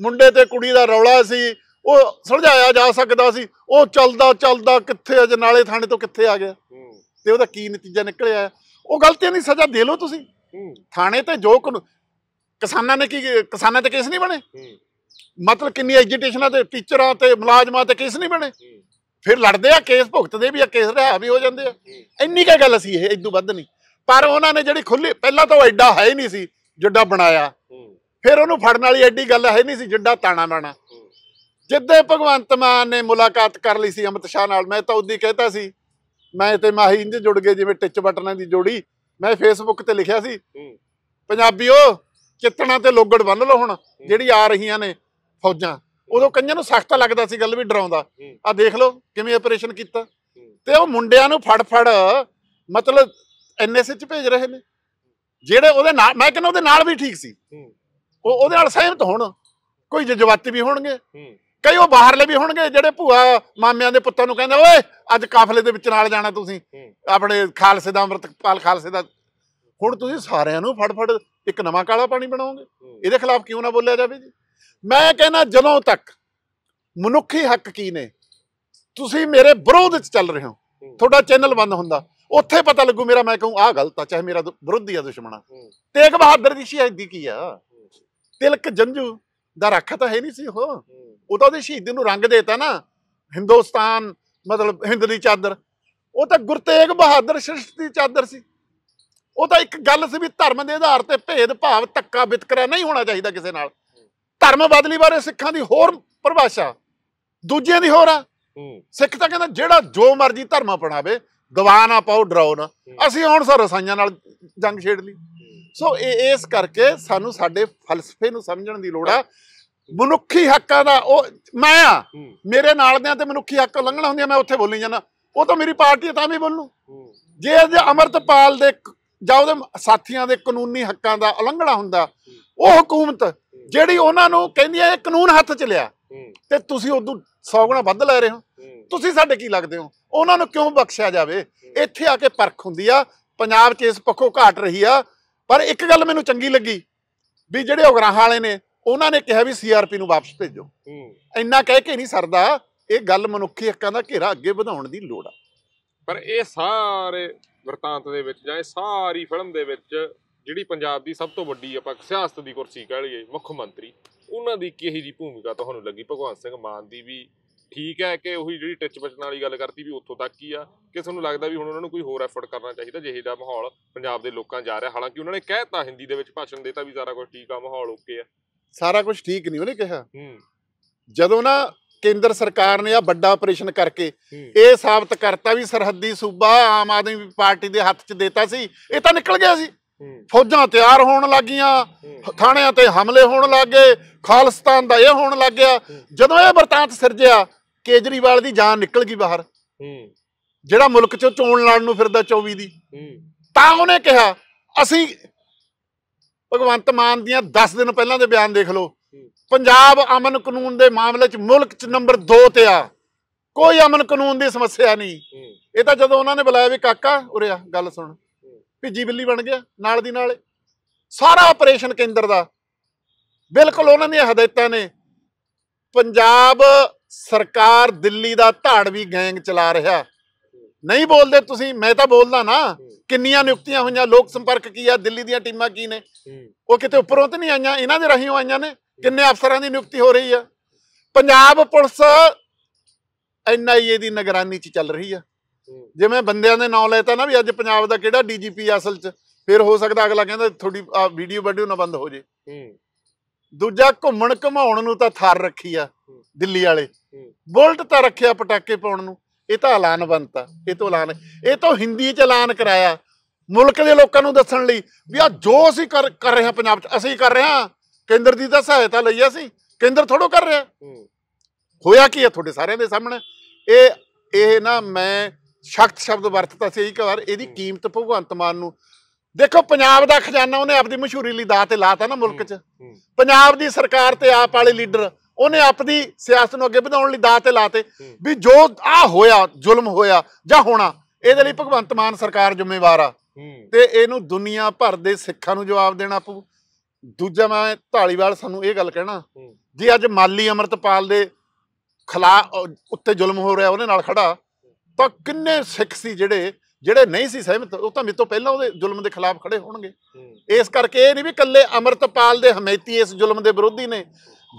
ਮੁੰਡੇ ਤੇ ਕੁੜੀ ਦਾ ਰੌਲਾ ਸੀ ਉਹ ਸੁਲਝਾਇਆ ਜਾ ਸਕਦਾ ਸੀ ਉਹ ਚੱਲਦਾ ਚੱਲਦਾ ਕਿੱਥੇ ਅਜ ਨਾਲੇ ਥਾਣੇ ਤੋਂ ਕਿੱਥੇ ਆ ਗਿਆ ਤੇ ਉਹਦਾ ਕੀ ਨਤੀਜਾ ਨਿਕਲਿਆ ਉਹ ਗਲਤੀਆਂ ਦੀ ਸਜ਼ਾ ਦੇ ਲਓ ਤੁਸੀਂ ਥਾਣੇ ਤੇ ਜੋ ਕਿਸਾਨਾਂ ਨੇ ਕੀ ਕਿਸਾਨਾਂ ਤੇ ਕੇਸ ਨਹੀਂ ਬਣੇ ਮਤਲਬ ਕਿੰਨੀ ਐਜੀਟੇਸ਼ਨਾਂ ਤੇ ਟੀਚਰਾਂ ਤੇ ਮੁਲਾਜ਼ਮਾਂ ਤੇ ਕੇਸ ਨਹੀਂ ਬਣੇ ਫਿਰ ਲੜਦੇ ਆ ਕੇਸ ਭੁਗਤਦੇ ਵੀ ਆ ਕੇਸ ਰਹਾ ਵੀ ਹੋ ਜਾਂਦੇ ਆ ਇੰਨੀ ਕਾ ਗੱਲ ਸੀ ਇਹ ਇਦੋਂ ਵੱਧ ਨਹੀਂ ਪਰ ਉਹਨਾਂ ਨੇ ਜਿਹੜੀ ਖੁੱਲੀ ਪਹਿਲਾਂ ਤਾਂ ਉਹ ਐਡਾ ਹੈ ਹੀ ਨਹੀਂ ਸੀ ਜਿੱਡਾ ਬਣਾਇਆ ਫਿਰ ਉਹਨੂੰ ਫੜਨ ਵਾਲੀ ਐਡੀ ਗੱਲ ਹੈ ਨਹੀਂ ਸੀ ਜਿੱਡਾ ਤਾਣਾ ਮਾਣਾ ਜਿੱਦੇ ਭਗਵੰਤ ਮਾਨ ਨੇ ਮੁਲਾਕਾਤ ਕਰ ਲਈ ਸੀ ਅਮਿਤ ਸ਼ਾਹ ਨਾਲ ਮੈਂ ਤਾਂ ਉਦੀ ਕਹਿਤਾ ਸੀ ਮੈਂ ਤੇ ਮਾਹੀ ਇੰਜ ਜੁੜ ਗਏ ਜਿਵੇਂ ਟਿੱਚ ਬਟਨਾਂ ਦੀ ਜੋੜੀ ਮੈਂ ਫੇਸਬੁੱਕ ਤੇ ਲਿਖਿਆ ਸੀ ਪੰਜਾਬੀਓ ਚਿੱਤਣਾ ਤੇ ਲੋਗੜ ਬੰਨ ਲਓ ਹੁਣ ਜਿਹੜੀ ਆ ਰਹੀਆਂ ਨੇ ਫੌਜਾਂ ਉਦੋਂ ਕੰਨਾਂ ਨੂੰ ਸਖਤ ਲੱਗਦਾ ਸੀ ਗੱਲ ਵੀ ਡਰਾਉਂਦਾ ਆ ਦੇਖ ਲਓ ਕਿਵੇਂ ਆਪਰੇਸ਼ਨ ਕੀਤਾ ਤੇ ਉਹ ਮੁੰਡਿਆਂ ਨੂੰ ਫੜ ਫੜ ਮਤਲਬ ਐਨਐਸ ਚ ਭੇਜ ਰਹੇ ਨੇ ਜਿਹੜੇ ਉਹਦੇ ਨਾਲ ਮੈਂ ਕਹਿੰਦਾ ਉਹਦੇ ਨਾਲ ਵੀ ਠੀਕ ਸੀ ਉਹ ਉਹਦੇ ਨਾਲ ਸਹਿਮਤ ਹੋਣ ਕੋਈ ਜਜ਼ਬਾਤੀ ਵੀ ਹੋਣਗੇ ਕਈ ਉਹ ਬਾਹਰਲੇ ਵੀ ਹੋਣਗੇ ਜਿਹੜੇ ਭੂਆ ਮਾਮਿਆਂ ਦੇ ਪੁੱਤਾਂ ਨੂੰ ਕਹਿੰਦੇ ਓਏ ਅੱਜ ਕਾਫਲੇ ਦੇ ਵਿੱਚ ਨਾਲ ਜਾਣਾ ਤੁਸੀਂ ਆਪਣੇ ਖਾਲਸੇ ਦਾ ਅੰਮ੍ਰਿਤਪਾਲ ਖਾਲਸੇ ਦਾ ਹੁਣ ਤੁਸੀਂ ਸਾਰਿਆਂ ਨੂੰ ਫੜਫੜ ਇੱਕ ਨਵਾਂ ਕਾਲਾ ਪਾਣੀ ਬਣਾਓਗੇ ਇਹਦੇ ਖਿਲਾਫ ਕਿਉਂ ਨਾ ਬੋਲਿਆ ਜਾਵੇ ਜੀ ਮੈਂ ਕਹਿੰਦਾ ਜਦੋਂ ਤੱਕ ਮਨੁੱਖੀ ਹੱਕ ਕੀ ਨੇ ਤੁਸੀਂ ਮੇਰੇ ਵਿਰੋਧ ਵਿੱਚ ਚੱਲ ਰਹੇ ਹੋ ਤੁਹਾਡਾ ਚੈਨਲ ਬੰਦ ਹੁੰਦਾ ਉੱਥੇ ਪਤਾ ਲੱਗੂ ਮੇਰਾ ਮੈਂ ਕਹੂੰ ਆਹ ਗਲਤ ਆ ਚਾਹੇ ਮੇਰਾ ਵਿਰੋਧੀ ਆ ਦੁਸ਼ਮਣਾ ਤੇਗ ਬਹਾਦਰ ਦੀ ਸ਼ਹੀਦੀ ਕੀ ਆ ਤਿਲਕ ਜੰਝੂ ਦਾ ਰੱਖਾ ਤਾਂ ਹੈ ਨਹੀਂ ਸੀ ਉਹ ਉਹ ਤਾਂ ਉਹਦੀ ਸ਼ਹੀਦੀ ਨੂੰ ਰੰਗ ਦੇਤਾ ਨਾ ਹਿੰਦੁਸਤਾਨ ਮਤਲਬ ਹਿੰਦ ਦੀ ਚਾਦਰ ਉਹ ਤਾਂ ਗੁਰਤੇਗ ਬਹਾਦਰ ਸ਼ਿਸ਼ਟ ਦੀ ਚਾਦਰ ਸੀ ਉਹ ਤਾਂ ਇੱਕ ਗੱਲ ਸੀ ਵੀ ਧਰਮ ਦੇ ਆਧਾਰ ਤੇ ਭੇਦ ਭਾਵ ਤੱਕਾ ਵਿਤਕਰਾ ਨਹੀਂ ਹੋਣਾ ਚਾਹੀਦਾ ਕਿਸੇ ਨਾਲ ਧਰਮ ਬਦਲੀ ਬਾਰੇ ਸਿੱਖਾਂ ਦੀ ਹੋਰ ਪਰਿਭਾਸ਼ਾ ਦੂਜਿਆਂ ਦੀ ਹੋਰ ਆ ਸਿੱਖ ਤਾਂ ਕਹਿੰਦਾ ਜਿਹੜਾ ਜੋ ਮਰਜ਼ੀ ਧਰਮ ਅਪਣਾਵੇ ਦਵਾ ਨਾ ਪਾਓ ਡਰਾਓ ਨਾ ਅਸੀਂ ਹੁਣ ਸਰ ਰਸਾਈਆਂ ਨਾਲ ਜੰਗ ਛੇੜ ਲਈ ਸੋ ਇਹ ਇਸ ਕਰਕੇ ਸਾਨੂੰ ਸਾਡੇ ਫਲਸਫੇ ਨੂੰ ਸਮਝਣ ਦੀ ਲੋੜ ਆ ਮਨੁੱਖੀ ਹੱਕਾਂ ਦਾ ਉਹ ਮੈਂ ਆ ਮੇਰੇ ਨਾਲ ਦੇ ਤੇ ਮਨੁੱਖੀ ਹੱਕ ਲੰਘਣਾ ਹੁੰਦੀ ਮੈਂ ਉੱਥੇ ਬੋਲੀ ਜਾਂਦਾ ਉਹ ਤਾਂ ਮੇਰੀ ਪਾਰਟੀ ਤਾਂ ਵੀ ਬੋਲੂ ਜੇ ਅਮਰਤਪਾਲ ਦੇ ਜਾਂ ਉਹਦੇ ਸਾਥੀਆਂ ਦੇ ਕਾਨੂੰਨੀ ਹੱਕਾਂ ਦਾ ਉਲੰਘਣਾ ਹੁੰਦਾ ਉਹ ਹਕੂਮਤ ਜਿਹੜੀ ਉਹਨਾਂ ਨੂੰ ਕਹਿੰਦੀ ਹੈ ਇਹ ਕਾਨੂੰਨ ਹੱਥ ਚ ਲਿਆ ਤੇ ਤੁਸੀਂ ਉਦੋਂ 100 ਗੁਣਾ ਵੱਧ ਲੈ ਰਹੇ ਹੋ ਤੁਸੀਂ ਸਾਡੇ ਕੀ ਲੱਗਦੇ ਹੋ ਉਹਨਾਂ ਨੂੰ ਕਿਉਂ ਬਖਸ਼ਿਆ ਜਾਵੇ ਇੱਥੇ ਆ ਕੇ ਪਰਖ ਹੁੰਦੀ ਆ ਪੰਜਾਬ 'ਚ ਇਸ ਪੱਖੋਂ ਘਾਟ ਰਹੀ ਆ ਪਰ ਇੱਕ ਗੱਲ ਮੈਨੂੰ ਚੰਗੀ ਲੱਗੀ ਵੀ ਜਿਹੜੇ ਉਗਰਾਹਾਂ ਵਾਲੇ ਨੇ ਉਹਨਾਂ ਨੇ ਕਿਹਾ ਵੀ ਸੀਆਰਪੀ ਨੂੰ ਵਾਪਸ ਭੇਜੋ ਇੰਨਾ ਕਹਿ ਕੇ ਨਹੀਂ ਸਰਦਾ ਇਹ ਗੱਲ ਮਨੁੱਖੀ ਹੱਕਾਂ ਦਾ ਘੇਰਾ ਅੱਗੇ ਵਧਾਉਣ ਦੀ ਲੋੜ ਆ ਪਰ ਇਹ ਸਾਰੇ ਵਰਤਾਂਤ ਦੇ ਵਿੱਚ ਜਾਂ ਇਹ ਸਾਰੀ ਫਿਲਮ ਦੇ ਵਿੱਚ ਜਿਹੜੀ ਪੰਜਾਬ ਦੀ ਸਭ ਤੋਂ ਵੱਡੀ ਆਪਾਂ ਸਿਆਸਤ ਦੀ ਕੁਰਸੀ ਕਹ ਲਈਏ ਮੁੱਖ ਮੰਤਰੀ ਉਹਨਾਂ ਦੀ ਕਿਹੇ ਜੀ ਭੂਮਿਕਾ ਤੁਹਾਨੂੰ ਲੱਗੀ ਭਗਵਾਨ ਸਿੰਘ ਮਾਨ ਦੀ ਵੀ ਠੀਕ ਹੈ ਕਿ ਉਹੀ ਜਿਹੜੀ ਟਿਚ ਬਚਣ ਵਾਲੀ ਗੱਲ ਕਰਤੀ ਵੀ ਉੱਥੋਂ ਤੱਕ ਹੀ ਆ ਕਿ ਤੁਹਾਨੂੰ ਲੱਗਦਾ ਵੀ ਹੁਣ ਉਹਨਾਂ ਨੂੰ ਕੋਈ ਹੋਰ ਐਫਰਟ ਕਰਨਾ ਚਾਹੀਦਾ ਜਿਹੇ ਦਾ ਮਾਹੌਲ ਪੰਜਾਬ ਦੇ ਲੋਕਾਂ ਜਾ ਰਿਹਾ ਹਾਲਾਂਕਿ ਉਹਨਾਂ ਨੇ ਕਹਿਤਾ ਹਿੰਦੀ ਦੇ ਵਿੱਚ ਭਾਸ਼ਣ ਦੇਤਾ ਵੀ ਸਾਰਾ ਕੁਝ ਠੀਕ ਆ ਮਾਹੌਲ ਓਕੇ ਆ ਸਾਰਾ ਕੁਝ ਠੀਕ ਨਹੀਂ ਉਹਨੇ ਕਿਹਾ ਜਦੋਂ ਨਾ ਕੇਂਦਰ ਸਰਕਾਰ ਨੇ ਆ ਵੱਡਾ ਆਪਰੇਸ਼ਨ ਕਰਕੇ ਇਹ ਸਾਬਤ ਕਰਤਾ ਵੀ ਸਰਹੱਦੀ ਸੂਬਾ ਆਮ ਆਦਮੀ ਪਾਰਟੀ ਦੇ ਹੱਥ 'ਚ ਦੇਤਾ ਸੀ ਇਹ ਤਾਂ ਨਿਕਲ ਗਿਆ ਸੀ ਫੌਜਾਂ ਤਿਆਰ ਹੋਣ ਲੱਗੀਆਂ ਥਾਣਿਆਂ ਤੇ ਹਮਲੇ ਹੋਣ ਲੱਗੇ ਖਾਲਸਤਾਨ ਦਾ ਇਹ ਹੋਣ ਲੱਗ ਗਿਆ ਜਦੋਂ ਇਹ ਵਰਤਾਂਤ ਸਿਰਜਿਆ ਕੇਜਰੀਵਾਲ ਦੀ ਜਾਨ ਨਿਕਲ ਗਈ ਬਾਹਰ ਹੂੰ ਜਿਹੜਾ ਮੁਲਕ ਚੋਂ ਚੋਣ ਲੜਨ ਨੂੰ ਫਿਰਦਾ 24 ਦੀ ਹੂੰ ਤਾਂ ਉਹਨੇ ਕਿਹਾ ਅਸੀਂ ਭਗਵੰਤ ਮਾਨ ਦੀਆਂ 10 ਦਿਨ ਪਹਿਲਾਂ ਦੇ ਬਿਆਨ ਦੇਖ ਲਓ ਪੰਜਾਬ ਅਮਨ ਕਾਨੂੰਨ ਦੇ ਮਾਮਲੇ 'ਚ ਮੁਲਕ 'ਚ ਨੰਬਰ 2 ਤੇ ਆ ਕੋਈ ਅਮਨ ਕਾਨੂੰਨ ਦੀ ਸਮੱਸਿਆ ਨਹੀਂ ਇਹ ਤਾਂ ਜਦੋਂ ਉਹਨਾਂ ਨੇ ਬੁਲਾਇਆ ਵੀ ਕਾਕਾ ਉਰੇ ਆ ਗੱਲ ਸੁਣ ਭਿੱਜੀ ਬਿੱਲੀ ਬਣ ਗਿਆ ਨਾਲ ਦੀ ਨਾਲ ਸਾਰਾ ਆਪਰੇਸ਼ਨ ਕੇਂਦਰ ਦਾ ਬਿਲਕੁਲ ਉਹਨਾਂ ਦੀਆਂ ਹਦਾਇਤਾਂ ਨੇ ਪੰਜਾਬ ਸਰਕਾਰ ਦਿੱਲੀ ਦਾ ਧਾੜਵੀ ਗੈਂਗ ਚਲਾ ਰਿਹਾ ਨਹੀਂ ਬੋਲਦੇ ਤੁਸੀਂ ਮੈਂ ਤਾਂ ਬੋਲਦਾ ਨਾ ਕਿੰਨੀਆਂ ਨਿਯੁਕਤੀਆਂ ਹੋਈਆਂ ਲੋਕ ਸੰਪਰਕ ਕੀ ਆ ਦਿੱਲੀ ਦੀਆਂ ਟੀਮਾਂ ਕੀ ਨੇ ਉਹ ਕਿਤੇ ਉੱਪਰੋਂ ਤੇ ਨਹੀਂ ਆਈਆਂ ਇਹਨਾਂ ਦੇ ਰਹੀਆਂ ਆਈਆਂ ਨੇ ਕਿੰਨੇ ਅਫਸਰਾਂ ਦੀ ਨਿਯੁਕਤੀ ਹੋ ਰਹੀ ਆ ਪੰਜਾਬ ਪੁਲਿਸ ਐਨਆਈਏ ਦੀ ਨਿਗਰਾਨੀ 'ਚ ਚੱਲ ਰਹੀ ਆ ਜਿਵੇਂ ਬੰਦਿਆਂ ਦੇ ਨਾਮ ਲੈਤਾ ਨਾ ਵੀ ਅੱਜ ਪੰਜਾਬ ਦਾ ਕਿਹੜਾ ਡੀਜੀਪੀ ਅਸਲ 'ਚ ਫਿਰ ਹੋ ਸਕਦਾ ਅਗਲਾ ਕਹਿੰਦਾ ਤੁਹਾਡੀ ਵੀਡੀਓ ਵੀਡੀਓ ਨਾ ਬੰਦ ਹੋ ਜੇ ਦੂਜਾ ਘੁੰਮਣ ਘਮਾਉਣ ਨੂੰ ਤਾਂ ਥਾਰ ਰੱਖੀ ਆ ਦਿੱਲੀ ਵਾਲੇ ਬੁਲਟ ਤਾਂ ਰੱਖਿਆ ਪਟਾਕੇ ਪਾਉਣ ਨੂੰ ਇਹ ਤਾਂ ਐਲਾਨ ਬੰਤਾ ਇਹ ਤੋਂ ਐਲਾਨ ਇਹ ਤੋਂ ਹਿੰਦੀ 'ਚ ਐਲਾਨ ਕਰਾਇਆ ਮੁਲਕ ਦੇ ਲੋਕਾਂ ਨੂੰ ਦੱਸਣ ਲਈ ਵੀ ਆ ਜੋ ਅਸੀਂ ਕਰ ਕਰ ਰਹੇ ਹਾਂ ਪੰਜਾਬ 'ਚ ਅਸੀਂ ਕਰ ਰਹੇ ਹਾਂ ਕੇਂਦਰ ਦੀ ਤਾਂ ਸਹਾਇਤਾ ਲਈ ਅਸੀਂ ਕੇਂਦਰ ਥੋੜੋ ਕਰ ਰਿਹਾ ਹੋਇਆ ਕੀ ਹੈ ਤੁਹਾਡੇ ਸਾਰਿਆਂ ਦੇ ਸਾਹਮਣੇ ਇਹ ਇਹ ਨਾ ਮੈਂ ਸਖਤ ਸ਼ਬਦ ਵਰਤਤਾ ਸੀ ਇੱਕ ਵਾਰ ਇਹਦੀ ਕੀਮਤ ਭਗਵੰਤ ਮਾਨ ਨੂੰ ਦੇਖੋ ਪੰਜਾਬ ਦਾ ਖਜ਼ਾਨਾ ਉਹਨੇ ਆਪਦੀ ਮਸ਼ਹੂਰੀ ਲਈ ਦਾਤ ਤੇ ਲਾਤਾ ਨਾ ਮੁਲਕ 'ਚ ਪੰਜਾਬ ਦੀ ਸਰਕਾਰ ਤੇ ਆਪ ਵਾਲੇ ਲੀਡਰ ਉਹਨੇ ਆਪਦੀ ਸਿਆਸਤ ਨੂੰ ਅੱਗੇ ਵਧਾਉਣ ਲਈ ਦਾਤ ਤੇ ਲਾਤੇ ਵੀ ਜੋ ਆ ਹੋਇਆ ਜ਼ੁਲਮ ਹੋਇਆ ਜਾਂ ਹੋਣਾ ਇਹਦੇ ਲਈ ਭਗਵੰਤ ਮਾਨ ਸਰਕਾਰ ਜ਼ਿੰਮੇਵਾਰ ਆ ਤੇ ਇਹਨੂੰ ਦੁਨੀਆ ਭਰ ਦੇ ਸਿੱਖਾਂ ਨੂੰ ਜਵਾਬ ਦੇਣਾ ਪਊ ਦੂਜਾ ਮੈਂ ਢਾਲੀਵਾਲ ਸਾਨੂੰ ਇਹ ਗੱਲ ਕਹਿਣਾ ਜੇ ਅੱਜ ਮਾਲੀ ਅਮਰਤਪਾਲ ਦੇ ਖਲਾ ਉੱਤੇ ਜ਼ੁਲਮ ਹੋ ਰਿਹਾ ਉਹਦੇ ਨਾਲ ਖੜਾ ਤਾਂ ਕਿੰਨੇ ਸਿੱਖ ਸੀ ਜਿਹੜੇ ਜਿਹੜੇ ਨਹੀਂ ਸੀ ਸਹਿਮਤ ਉਹ ਤਾਂ ਮੇਰੇ ਤੋਂ ਪਹਿਲਾਂ ਉਹਦੇ ਜ਼ੁਲਮ ਦੇ ਖਿਲਾਫ ਖੜੇ ਹੋਣਗੇ ਇਸ ਕਰਕੇ ਇਹ ਨਹੀਂ ਵੀ ਕੱਲੇ ਅਮਰਤਪਾਲ ਦੇ ਹਮੇਤੀ ਇਸ ਜ਼ੁਲਮ ਦੇ ਵਿਰੋਧੀ ਨੇ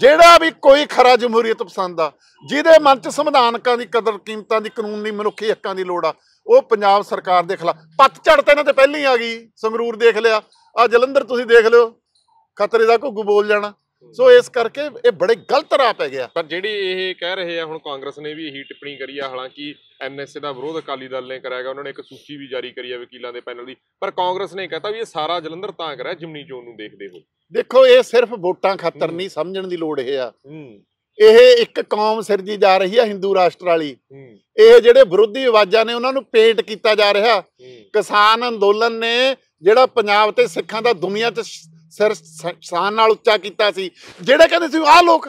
ਜਿਹੜਾ ਵੀ ਕੋਈ ਖਰਾ ਜਮਹੂਰੀਅਤ ਪਸੰਦ ਆ ਜਿਹਦੇ ਮਨ 'ਚ ਸੰਵਿਧਾਨਕਾਂ ਦੀ ਕਦਰ ਕੀਮਤਾਂ ਦੀ ਕਾਨੂੰਨੀ ਮਨੁੱਖੀ ਹੱਕਾਂ ਦੀ ਲੋੜ ਆ ਉਹ ਪੰਜਾਬ ਸਰਕਾਰ ਦੇ ਖਿਲਾਫ ਝੜ ਤੇ ਇਹਨਾਂ ਤੇ ਪਹਿਲਾਂ ਹੀ ਆ ਗਈ ਸੰਗਰੂਰ ਦੇਖ ਲਿਆ ਆ ਜਲੰਧਰ ਤੁਸੀਂ ਦੇਖ ਲਿਓ ਖਤਰੇ ਦਾ ਘੁੱਗੂ ਬੋਲ ਜਾਣਾ ਸੋ ਇਸ ਕਰਕੇ ਇਹ ਬੜੇ ਗਲਤ ਰਾਹ ਪੈ ਗਿਆ ਪਰ ਜਿਹੜੀ ਇਹ ਕਹਿ ਰਹੇ ਆ ਹੁਣ ਕਾਂਗਰਸ ਨੇ ਵੀ ਇਹੀ ਟਿੱਪਣੀ ਕਰੀ ਆ ਹਾਲਾਂਕਿ ਐਨਐਸਏ ਦਾ ਵਿਰੋਧ ਅਕਾਲੀ ਦਲ ਨੇ ਕਰਾਇਆਗਾ ਉਹਨਾਂ ਨੇ ਇੱਕ ਸੂਚੀ ਵੀ ਜਾਰੀ ਕਰੀ ਆ ਵਕੀਲਾਂ ਦੇ ਪੈਨਲ ਦੀ ਪਰ ਕਾਂਗਰਸ ਨੇ ਕਹਤਾ ਵੀ ਇਹ ਸਾਰਾ ਜਲੰਧਰ ਤਾਂ ਕਰਿਆ ਜਿਮਨੀ ਚੋਣ ਨੂੰ ਦੇਖਦੇ ਹੋ ਦੇਖੋ ਇਹ ਸਿਰਫ ਵੋਟਾਂ ਖਾਤਰ ਨਹੀਂ ਸਮਝਣ ਦੀ ਲੋੜ ਇਹ ਆ ਇਹ ਇੱਕ ਕੌਮ ਸਿਰਜੀ ਜਾ ਰਹੀ ਆ ਹਿੰਦੂ ਰਾਸ਼ਟਰ ਵਾਲੀ ਇਹ ਜਿਹੜੇ ਵਿਰੋਧੀ ਆਵਾਜ਼ਾਂ ਨੇ ਉਹਨਾਂ ਨੂੰ ਪੇਂਟ ਕੀਤਾ ਜਾ ਰਿਹਾ ਕਿਸਾਨ ਅੰਦੋਲਨ ਨੇ ਜਿਹੜਾ ਪੰਜਾਬ ਤੇ ਸਿੱਖਾਂ ਦਾ ਦੁਨੀਆ 'ਚ ਸਿਰ ਸ਼ਾਨ ਨਾਲ ਉੱਚਾ ਕੀਤਾ ਸੀ ਜਿਹੜੇ ਕਹਿੰਦੇ ਸੀ ਆਹ ਲੋਕ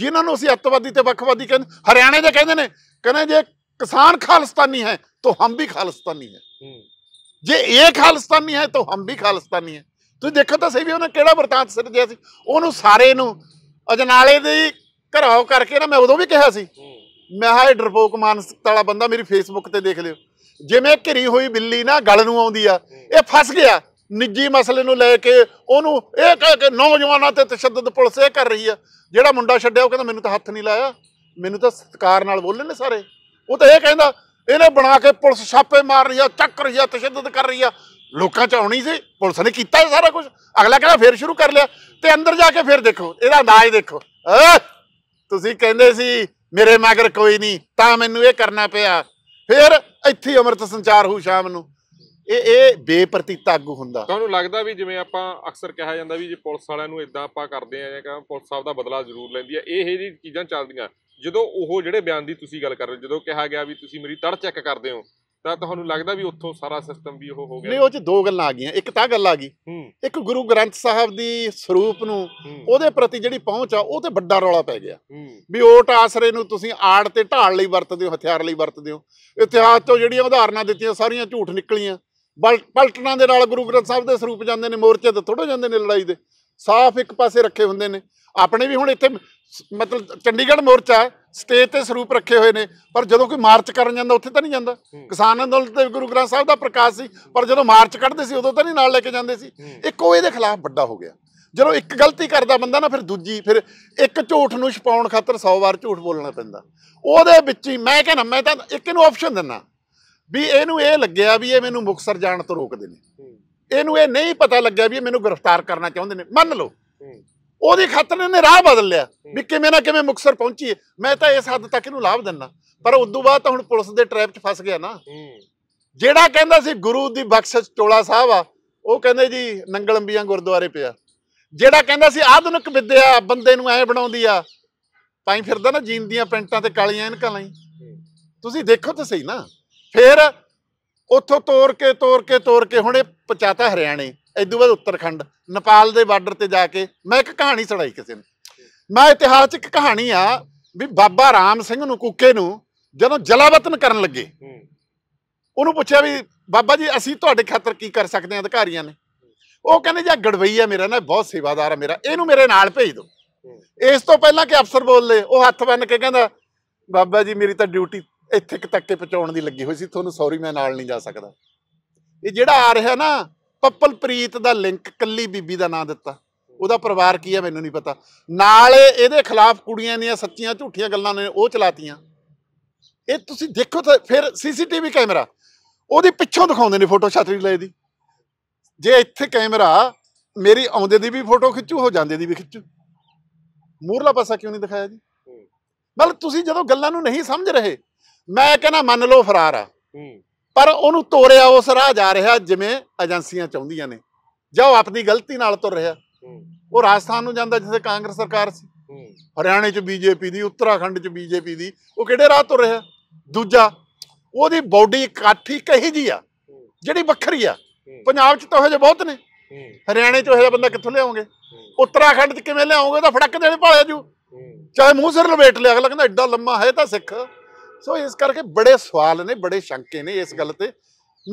ਜਿਨ੍ਹਾਂ ਨੂੰ ਅਸੀਂ ਅੱਤਵਾਦੀ ਤੇ ਵੱਖਵਾਦੀ ਕਹਿੰਦੇ ਹਰਿਆਣੇ ਦੇ ਕਹਿੰਦੇ ਨੇ ਕਹਿੰਦੇ ਜੇ ਕਿਸਾਨ ਖਾਲਸਤਾਨੀ ਹੈ ਤਾਂ ਹਮ ਵੀ ਖਾਲਸਤਾਨੀ ਹੈ ਜੇ ਇਹ ਖਾਲਸਤਾਨੀ ਹੈ ਤਾਂ ਹਮ ਵੀ ਖਾਲਸਤਾਨੀ ਹੈ ਤੁਸੀਂ ਦੇਖੋ ਤਾਂ ਸਹੀ ਵੀ ਉਹਨੇ ਕਿਹੜਾ ਵਰਤਾਂਤ ਸਿਰਜਿਆ ਸੀ ਉਹਨੂੰ ਸਾਰੇ ਨੂੰ ਅਜਨਾਲੇ ਦੇ ਘਰਾਓ ਕਰਕੇ ਨਾ ਮੈਂ ਉਦੋਂ ਵੀ ਕਿਹਾ ਸੀ ਮੈਂ ਹਾਏ ਡਰਪੋਕ ਮਾਨਸਿਕਤਾ ਵਾਲਾ ਬੰਦਾ ਮੇਰੀ ਫੇਸਬੁੱਕ ਤੇ ਦੇਖ ਲਿਓ ਜਿਵੇਂ ਘਰੀ ਹੋਈ ਬਿੱਲੀ ਨਾ ਗਲ ਨੂੰ ਆਉਂਦੀ ਆ ਇਹ ਫਸ ਗਿਆ ਨਿੱਜੀ ਮਸਲੇ ਨੂੰ ਲੈ ਕੇ ਉਹਨੂੰ ਇਹ ਕਹਿ ਕੇ ਨੌਜਵਾਨਾਂ ਤੇ ਤਸ਼ੱਦਦ ਪੁਲਿਸ ਇਹ ਕਰ ਰਹੀ ਆ ਜਿਹੜਾ ਮੁੰਡਾ ਛੱਡਿਆ ਉਹ ਕਹਿੰਦਾ ਮੈਨੂੰ ਤਾਂ ਹੱਥ ਨਹੀਂ ਲਾਇਆ ਮੈਨੂੰ ਤਾਂ ਸਤਕਾਰ ਨਾਲ ਬੋਲੇ ਨੇ ਸਾਰੇ ਉਹ ਤਾਂ ਇਹ ਕਹਿੰਦਾ ਇਹਨੇ ਬਣਾ ਕੇ ਪੁਲਿਸ ਛਾਪੇ ਮਾਰ ਰਹੀ ਆ ਚੱਕ ਰਹੀ ਆ ਤਸ਼ੱਦਦ ਕਰ ਰਹੀ ਆ ਲੋਕਾਂ 'ਚ ਆਉਣੀ ਸੀ ਪੁਲਿਸ ਨੇ ਕੀਤਾ ਸਾਰਾ ਕੁਝ ਅਗਲਾ ਕਹਿੰਦਾ ਫੇਰ ਸ਼ੁਰੂ ਕਰ ਲਿਆ ਤੇ ਅੰਦਰ ਜਾ ਕੇ ਫੇਰ ਦੇਖੋ ਇਹਦਾ ਅੰਦਾਜ਼ ਦੇਖੋ ਤੁਸੀਂ ਕਹਿੰਦੇ ਸੀ ਮੇਰੇ ਮਗਰ ਕੋਈ ਨਹੀਂ ਤਾਂ ਮੈਨੂੰ ਇਹ ਕਰਨਾ ਪਿਆ ਫੇਰ ਇੱਥੇ ਅਮਰਤ ਸੰਚਾਰ ਹੋਊ ਸ਼ਾਮ ਨੂੰ ਇਹ ਇਹ ਬੇਪ੍ਰਤੀਤ ਆਗੂ ਹੁੰਦਾ ਤੁਹਾਨੂੰ ਲੱਗਦਾ ਵੀ ਜਿਵੇਂ ਆਪਾਂ ਅਕਸਰ ਕਿਹਾ ਜਾਂਦਾ ਵੀ ਜੇ ਪੁਲਿਸ ਵਾਲਿਆਂ ਨੂੰ ਇਦਾਂ ਆਪਾਂ ਕਰਦੇ ਆ ਜਾਂ ਕਹਾਂ ਪੁਲਿਸ ਸਾਹਿਬ ਦਾ ਬਦਲਾ ਜ਼ਰੂਰ ਲੈਂਦੀ ਆ ਇਹ ਜੀ ਚੀਜ਼ਾਂ ਚੱਲਦੀਆਂ ਜਦੋਂ ਉਹ ਜਿਹੜੇ ਬਿਆਨ ਦੀ ਤੁਸੀਂ ਗੱਲ ਕਰ ਰਹੇ ਜਦੋਂ ਕਿਹਾ ਗਿਆ ਵੀ ਤੁਸੀਂ ਮੇਰੀ ਤੜ ਚੈੱਕ ਕਰਦੇ ਹੋ ਤਾਂ ਤੁਹਾਨੂੰ ਲੱਗਦਾ ਵੀ ਉੱਥੋਂ ਸਾਰਾ ਸਿਸਟਮ ਵੀ ਉਹ ਹੋ ਗਿਆ ਨਹੀਂ ਉਹ ਚ ਦੋ ਗੱਲਾਂ ਆ ਗਈਆਂ ਇੱਕ ਤਾਂ ਗੱਲ ਆ ਗਈ ਇੱਕ ਗੁਰੂ ਗ੍ਰੰਥ ਸਾਹਿਬ ਦੀ ਸਰੂਪ ਨੂੰ ਉਹਦੇ ਪ੍ਰਤੀ ਜਿਹੜੀ ਪਹੁੰਚ ਆ ਉਹ ਤੇ ਵੱਡਾ ਰੌਲਾ ਪੈ ਗਿਆ ਵੀ ਓਟ ਆਸਰੇ ਨੂੰ ਤੁਸੀਂ ਆੜ ਤੇ ਢਾਲ ਲਈ ਵਰਤਦੇ ਹੋ ਹਥਿਆਰ ਲਈ ਵਰਤਦੇ ਹੋ ਇਤਿਹਾਸ ਤੋਂ ਜਿਹੜੀਆਂ ਉਦਾਹਰਨਾਂ ਦਿੱਤੀਆਂ ਸਾਰੀਆਂ ਝੂਠ ਨਿਕਲੀਆਂ ਪਲਟਣਾ ਦੇ ਨਾਲ ਗੁਰੂ ਗ੍ਰੰਥ ਸਾਹਿਬ ਦੇ ਸਰੂਪ ਜਾਂਦੇ ਨੇ ਮੋਰਚੇ ਤੇ ਥੋੜੋ ਜਾਂਦੇ ਨੇ ਲੜਾਈ ਦੇ ਸਾਫ਼ ਇੱਕ ਪਾਸੇ ਰੱਖੇ ਹੁੰਦੇ ਨੇ ਆਪਣੇ ਵੀ ਹੁਣ ਇੱਥੇ ਮਤਲਬ ਚੰਡੀਗੜ੍ਹ ਮੋਰਚਾ ਹੈ ਸਟੇਜ ਤੇ ਸਰੂਪ ਰੱਖੇ ਹੋਏ ਨੇ ਪਰ ਜਦੋਂ ਕੋਈ ਮਾਰਚ ਕਰਨ ਜਾਂਦਾ ਉੱਥੇ ਤਾਂ ਨਹੀਂ ਜਾਂਦਾ ਕਿਸਾਨ ਅੰਦੋਲਨ ਤੇ ਗੁਰੂ ਗ੍ਰੰਥ ਸਾਹਿਬ ਦਾ ਪ੍ਰਕਾਸ਼ ਸੀ ਪਰ ਜਦੋਂ ਮਾਰਚ ਕੱਢਦੇ ਸੀ ਉਦੋਂ ਤਾਂ ਨਹੀਂ ਨਾਲ ਲੈ ਕੇ ਜਾਂਦੇ ਸੀ ਇੱਕ ਉਹ ਇਹਦੇ ਖਿਲਾਫ ਵੱਡਾ ਹੋ ਗਿਆ ਜਦੋਂ ਇੱਕ ਗਲਤੀ ਕਰਦਾ ਬੰਦਾ ਨਾ ਫਿਰ ਦੂਜੀ ਫਿਰ ਇੱਕ ਝੂਠ ਨੂੰ ਛਪਾਉਣ ਖਾਤਰ 100 ਵਾਰ ਝੂਠ ਬੋਲਣਾ ਪੈਂਦਾ ਉਹਦੇ ਵਿੱਚ ਹੀ ਮੈਂ ਕਹਿੰਦਾ ਮੈਂ ਤਾਂ ਇੱਕ ਨੂੰ ਆਪਸ਼ਨ ਦਿੰਦਾ ਵੀ ਇਹਨੂੰ ਇਹ ਲੱਗਿਆ ਵੀ ਇਹ ਮੈਨੂੰ ਮੁਕਸਰ ਜਾਣ ਤੋਂ ਰੋਕਦੇ ਨੇ ਇਹਨੂੰ ਇਹ ਨਹੀਂ ਪਤਾ ਲੱਗਿਆ ਵੀ ਇਹ ਮੈਨੂੰ ਗ੍ਰਿਫਤਾਰ ਕਰਨਾ ਚਾਹੁੰਦੇ ਨੇ ਮੰਨ ਲਓ ਉਹਦੀ ਖਾਤਰ ਨੇ ਰਾਹ ਬਦਲ ਲਿਆ ਵੀ ਕਿਵੇਂ ਨਾ ਕਿਵੇਂ ਮੁਕਸਰ ਪਹੁੰਚੀਏ ਮੈਂ ਤਾਂ ਇਸ ਹੱਦ ਤੱਕ ਇਹਨੂੰ ਲਾਭ ਦਿੰਨਾ ਪਰ ਉਸ ਤੋਂ ਬਾਅਦ ਤਾਂ ਹੁਣ ਪੁਲਿਸ ਦੇ ਟ੍ਰੈਪ 'ਚ ਫਸ ਗਿਆ ਨਾ ਜਿਹੜਾ ਕਹਿੰਦਾ ਸੀ ਗੁਰੂ ਦੀ ਬਖਸ਼ਿਸ਼ ਟੋਲਾ ਸਾਹਿਬ ਆ ਉਹ ਕਹਿੰਦੇ ਜੀ ਨੰਗਲੰਬੀਆਂ ਗੁਰਦੁਆਰੇ ਪਿਆ ਜਿਹੜਾ ਕਹਿੰਦਾ ਸੀ ਆਧੁਨਿਕ ਵਿਦਿਆ ਬੰਦੇ ਨੂੰ ਐ ਬਣਾਉਂਦੀ ਆ ਪਾਈ ਫਿਰਦਾ ਨਾ ਜੀਨ ਦੀਆਂ ਪੈਂਟਾਂ ਤੇ ਕਾਲੀਆਂ ਇਨਕਾਂ ਲਈ ਤੁਸੀਂ ਦੇਖੋ ਤਾਂ ਸਹੀ ਨਾ ਫਿਰ ਉੱਥੋਂ ਤੋੜ ਕੇ ਤੋੜ ਕੇ ਤੋੜ ਕੇ ਹੁਣ ਇਹ ਪਚਾਤਾ ਹਰਿਆਣੇ ਐਦੂ ਬਾਅਦ ਉੱਤਰਖੰਡ ਨੇਪਾਲ ਦੇ ਬਾਰਡਰ ਤੇ ਜਾ ਕੇ ਮੈਂ ਇੱਕ ਕਹਾਣੀ ਸੁਣਾਈ ਕਿਸੇ ਨੂੰ ਮੈਂ ਇਤਿਹਾਸ 'ਚ ਇੱਕ ਕਹਾਣੀ ਆ ਵੀ ਬਾਬਾ ਰਾਮ ਸਿੰਘ ਨੂੰ ਕੁੱਕੇ ਨੂੰ ਜਦੋਂ ਜਲਾਵਤਨ ਕਰਨ ਲੱਗੇ ਉਹਨੂੰ ਪੁੱਛਿਆ ਵੀ ਬਾਬਾ ਜੀ ਅਸੀਂ ਤੁਹਾਡੇ ਖਾਤਰ ਕੀ ਕਰ ਸਕਦੇ ਹਾਂ ਅਧਿਕਾਰੀਆਂ ਨੇ ਉਹ ਕਹਿੰਦੇ ਜਾਂ ਗੜਵਈਆ ਮੇਰਾ ਨਾ ਬਹੁਤ ਸੇਵਾਦਾਰ ਆ ਮੇਰਾ ਇਹਨੂੰ ਮੇਰੇ ਨਾਲ ਭੇਜ ਦਿਓ ਇਸ ਤੋਂ ਪਹਿਲਾਂ ਕਿ ਅਫਸਰ ਬੋਲ ਲੇ ਉਹ ਹੱਥ ਬੰਨ ਕੇ ਕਹਿੰਦਾ ਬਾਬਾ ਜੀ ਮੇਰੀ ਤਾਂ ਡਿਊਟੀ ਇੱਥੇ ਤੱਕ ਕੇ ਪਹੁੰਚਾਉਣ ਦੀ ਲੱਗੀ ਹੋਈ ਸੀ ਤੁਹਾਨੂੰ ਸੌਰੀ ਮੈਂ ਨਾਲ ਨਹੀਂ ਜਾ ਸਕਦਾ ਇਹ ਜਿਹੜਾ ਆ ਰਿਹਾ ਨਾ ਪੱਪਲ ਪ੍ਰੀਤ ਦਾ ਲਿੰਕ ਕੱਲੀ ਬੀਬੀ ਦਾ ਨਾਂ ਦਿੱਤਾ ਉਹਦਾ ਪਰਿਵਾਰ ਕੀ ਹੈ ਮੈਨੂੰ ਨਹੀਂ ਪਤਾ ਨਾਲ ਇਹਦੇ ਖਿਲਾਫ ਕੁੜੀਆਂ ਨੇ ਸੱਚੀਆਂ ਝੂਠੀਆਂ ਗੱਲਾਂ ਨੇ ਉਹ ਚਲਾਤੀਆਂ ਇਹ ਤੁਸੀਂ ਦੇਖੋ ਤਾਂ ਫਿਰ ਸੀਸੀਟੀਵੀ ਕੈਮਰਾ ਉਹਦੀ ਪਿੱਛੋਂ ਦਿਖਾਉਂਦੇ ਨੇ ਫੋਟੋ ਛਾਤਰੀ ਲੈ ਦੀ ਜੇ ਇੱਥੇ ਕੈਮਰਾ ਮੇਰੀ ਆਉਂਦੇ ਦੀ ਵੀ ਫੋਟੋ ਖਿੱਚੂ ਹੋ ਜਾਂਦੇ ਦੀ ਵੀ ਖਿੱਚੂ ਮੂਰਲਾ ਪਾਸਾ ਕਿਉਂ ਨਹੀਂ ਦਿਖਾਇਆ ਜੀ ਮਤਲਬ ਤੁਸੀਂ ਜਦੋਂ ਗੱਲਾਂ ਨੂੰ ਨਹੀਂ ਸਮਝ ਰਹੇ ਮੈਂ ਕਹਿੰਦਾ ਮੰਨ ਲਓ ਫਰਾਰ ਆ ਪਰ ਉਹਨੂੰ ਤੋਰਿਆ ਉਸ ਰਾਹ ਜਾ ਰਿਹਾ ਜਿਵੇਂ ਏਜੰਸੀਆਂ ਚਾਹੁੰਦੀਆਂ ਨੇ ਜਾਂ ਉਹ ਆਪਣੀ ਗਲਤੀ ਨਾਲ ਤੁਰ ਰਿਹਾ ਉਹ ਰਾਜਸਥਾਨ ਨੂੰ ਜਾਂਦਾ ਜਿੱਥੇ ਕਾਂਗਰਸ ਸਰਕਾਰ ਸੀ ਹਰਿਆਣੇ 'ਚ ਬੀਜੇਪੀ ਦੀ ਉੱਤਰਾਖੰਡ 'ਚ ਬੀਜੇਪੀ ਦੀ ਉਹ ਕਿਹੜੇ ਰਾਹ ਤੁਰ ਰਿਹਾ ਦੂਜਾ ਉਹਦੀ ਬਾਡੀ ਇਕੱਠੀ ਕਹੀ ਜੀ ਆ ਜਿਹੜੀ ਵੱਖਰੀ ਆ ਪੰਜਾਬ 'ਚ ਤਾਂ ਇਹੋ ਜਿਹੇ ਬਹੁਤ ਨੇ ਹਰਿਆਣੇ 'ਚ ਇਹੋ ਜਿਹਾ ਬੰਦਾ ਕਿੱਥੋਂ ਲਿਆਉਂਗੇ ਉੱਤਰਾਖੰਡ 'ਚ ਕਿਵੇਂ ਲਿਆਉਂਗੇ ਤਾਂ ਫੜਕ ਦੇਣੇ ਭਾਲਿਆ ਜੂ ਚਾਹੇ ਮੂੰਹ ਸਿਰ ਲਵੇਟ ਲਿਆ ਅਗਲਾ ਕਹਿੰਦਾ ਐਡਾ ਲੰਮਾ ਹੈ ਤਾਂ ਸਿੱਖ ਸੋ ਇਸ ਕਰਕੇ ਬੜੇ ਸਵਾਲ ਨੇ ਬੜੇ ਸ਼ੰਕੇ ਨੇ ਇਸ ਗੱਲ ਤੇ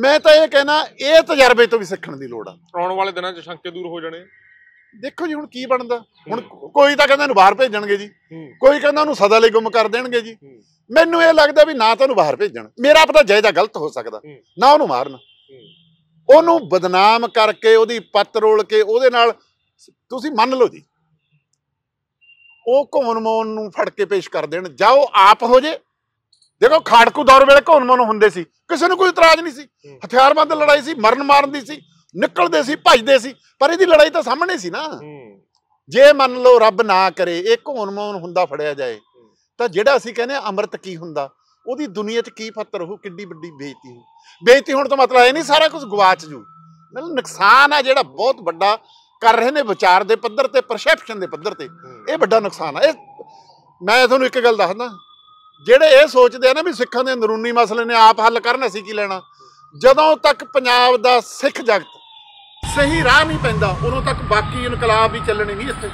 ਮੈਂ ਤਾਂ ਇਹ ਕਹਿਣਾ ਇਹ ਤਜਰਬੇ ਤੋਂ ਵੀ ਸਿੱਖਣ ਦੀ ਲੋੜ ਆ ਆਉਣ ਵਾਲੇ ਦਿਨਾਂ 'ਚ ਸ਼ੰਕੇ ਦੂਰ ਹੋ ਜਾਣੇ ਦੇਖੋ ਜੀ ਹੁਣ ਕੀ ਬਣਦਾ ਹੁਣ ਕੋਈ ਤਾਂ ਕਹਿੰਦਾ ਇਹਨੂੰ ਬਾਹਰ ਭੇਜਣਗੇ ਜੀ ਕੋਈ ਕਹਿੰਦਾ ਉਹਨੂੰ ਸਦਾ ਲਈ ਗੁੰਮ ਕਰ ਦੇਣਗੇ ਜੀ ਮੈਨੂੰ ਇਹ ਲੱਗਦਾ ਵੀ ਨਾ ਤਾਂ ਉਹਨੂੰ ਬਾਹਰ ਭੇਜਣ ਮੇਰਾ ਪਤਾ ਜਾਇਦਾ ਗਲਤ ਹੋ ਸਕਦਾ ਨਾ ਉਹਨੂੰ ਮਾਰਨ ਉਹਨੂੰ ਬਦਨਾਮ ਕਰਕੇ ਉਹਦੀ ਪੱਤ ਰੋਲ ਕੇ ਉਹਦੇ ਨਾਲ ਤੁਸੀਂ ਮੰਨ ਲਓ ਜੀ ਉਹ ਘੋਨ ਮੋਨ ਨੂੰ ਫੜ ਕੇ ਪੇਸ਼ ਕਰ ਦੇਣ ਜਾਓ ਆਪ ਹੋ ਜੇ ਦੇਖੋ ਖਾੜਕੂ ਦੌਰ ਵੇਲੇ ਮਨ ਹੁੰਦੇ ਸੀ ਕਿਸੇ ਨੂੰ ਕੋਈ ਇਤਰਾਜ਼ ਨਹੀਂ ਸੀ ਹਥਿਆਰਬੰਦ ਲੜਾਈ ਸੀ ਮਰਨ ਮਾਰਨ ਦੀ ਸੀ ਨਿਕਲਦੇ ਸੀ ਭੱਜਦੇ ਸੀ ਪਰ ਇਹਦੀ ਲੜਾਈ ਤਾਂ ਸਾਹਮਣੇ ਸੀ ਨਾ ਜੇ ਮੰਨ ਲਓ ਰੱਬ ਨਾ ਕਰੇ ਇਹ ਮਨ ਹੁੰਦਾ ਫੜਿਆ ਜਾਏ ਤਾਂ ਜਿਹੜਾ ਅਸੀਂ ਕਹਿੰਦੇ ਅੰਮ੍ਰਿਤ ਕੀ ਹੁੰਦਾ ਉਹਦੀ ਦੁਨੀਆ 'ਚ ਕੀ ਫੱਤਰ ਹੋ ਕਿੱਡੀ ਵੱਡੀ ਬੇਇੱਜ਼ਤੀ ਹੋ ਬੇਇੱਜ਼ਤੀ ਹੋਣ ਤੋਂ ਮਤਲਬ ਇਹ ਨਹੀਂ ਸਾਰਾ ਕੁਝ ਗਵਾਚ ਜੂ ਮਤਲਬ ਨੁਕਸਾਨ ਆ ਜਿਹੜਾ ਬਹੁਤ ਵੱਡਾ ਕਰ ਰਹੇ ਨੇ ਵਿਚਾਰ ਦੇ ਪੱਧਰ ਤੇ ਪਰਸੈਪਸ਼ਨ ਦੇ ਪੱਧਰ ਤੇ ਇਹ ਵੱਡਾ ਨੁਕਸਾਨ ਆ ਇਹ ਮੈਂ ਤੁਹਾਨੂੰ ਇੱਕ ਗੱਲ ਦੱਸਦਾ ਜਿਹੜੇ ਇਹ ਸੋਚਦੇ ਆ ਨਾ ਵੀ ਸਿੱਖਾਂ ਦੇ ਅੰਦਰੂਨੀ ਮਸਲੇ ਨੇ ਆਪ ਹੱਲ ਕਰਨ ਅਸੀਂ ਕੀ ਲੈਣਾ ਜਦੋਂ ਤੱਕ ਪੰਜਾਬ ਦਾ ਸਿੱਖ ਜਗਤ ਸਹੀ ਰਾਹ ਨਹੀਂ ਪੈਂਦਾ ਉਦੋਂ ਤੱਕ ਬਾਕੀ ਇਨਕਲਾਬ ਵੀ ਚੱਲਣੇ ਨਹੀਂ ਇੱਥੇ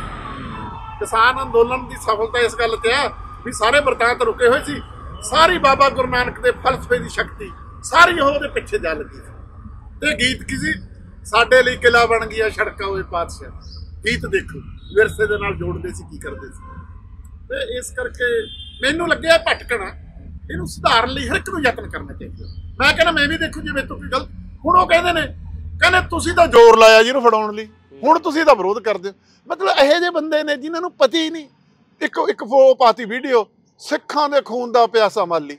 ਕਿਸਾਨ ਅੰਦੋਲਨ ਦੀ ਸਫਲਤਾ ਇਸ ਗੱਲ ਤੇ ਆ ਵੀ ਸਾਰੇ ਬਰਤਾਂਤ ਰੁਕੇ ਹੋਏ ਸੀ ਸਾਰੀ ਬਾਬਾ ਗੁਰਨਾਨਕ ਦੇ ਫਲਸਫੇ ਦੀ ਸ਼ਕਤੀ ਸਾਰੀ ਉਹਦੇ ਪਿੱਛੇ ਜਾ ਲੱਗੀ ਤੇ ਗੀਤ ਕੀ ਸੀ ਸਾਡੇ ਲਈ ਕਿਲਾ ਬਣ ਗਿਆ ਸੜਕਾਂ ਹੋਏ ਪਾਤਸ਼ਾਹ ਗੀਤ ਦੇਖੋ ਵਿਰਸੇ ਦੇ ਨਾਲ ਜੋੜਦੇ ਸੀ ਕੀ ਕਰਦੇ ਸੀ ਤੇ ਇਸ ਕਰਕੇ ਮੈਨੂੰ ਲੱਗਿਆ ਭਟਕਣਾ ਇਹਨੂੰ ਸੁਧਾਰਨ ਲਈ ਹਰ ਇੱਕ ਨੂੰ ਯਤਨ ਕਰਨਾ ਚਾਹੀਦਾ ਮੈਂ ਕਹਿੰਦਾ ਮੈਂ ਵੀ ਦੇਖੂ ਜੇ ਮੇਰੇ ਤੋਂ ਕੋਈ ਗਲਤ ਹੁਣ ਉਹ ਕਹਿੰਦੇ ਨੇ ਕਹਿੰਦੇ ਤੁਸੀਂ ਤਾਂ ਜ਼ੋਰ ਲਾਇਆ ਜੀ ਇਹਨੂੰ ਫੜਾਉਣ ਲਈ ਹੁਣ ਤੁਸੀਂ ਤਾਂ ਵਿਰੋਧ ਕਰਦੇ ਹੋ ਮਤਲਬ ਇਹੋ ਜਿਹੇ ਬੰਦੇ ਨੇ ਜਿਨ੍ਹਾਂ ਨੂੰ ਪਤਾ ਹੀ ਨਹੀਂ ਇੱਕ ਇੱਕ ਫੋਟੋ ਪਾਤੀ ਵੀਡੀਓ ਸਿੱਖਾਂ ਦੇ ਖੂਨ ਦਾ ਪਿਆਸਾ ਮਾਲੀ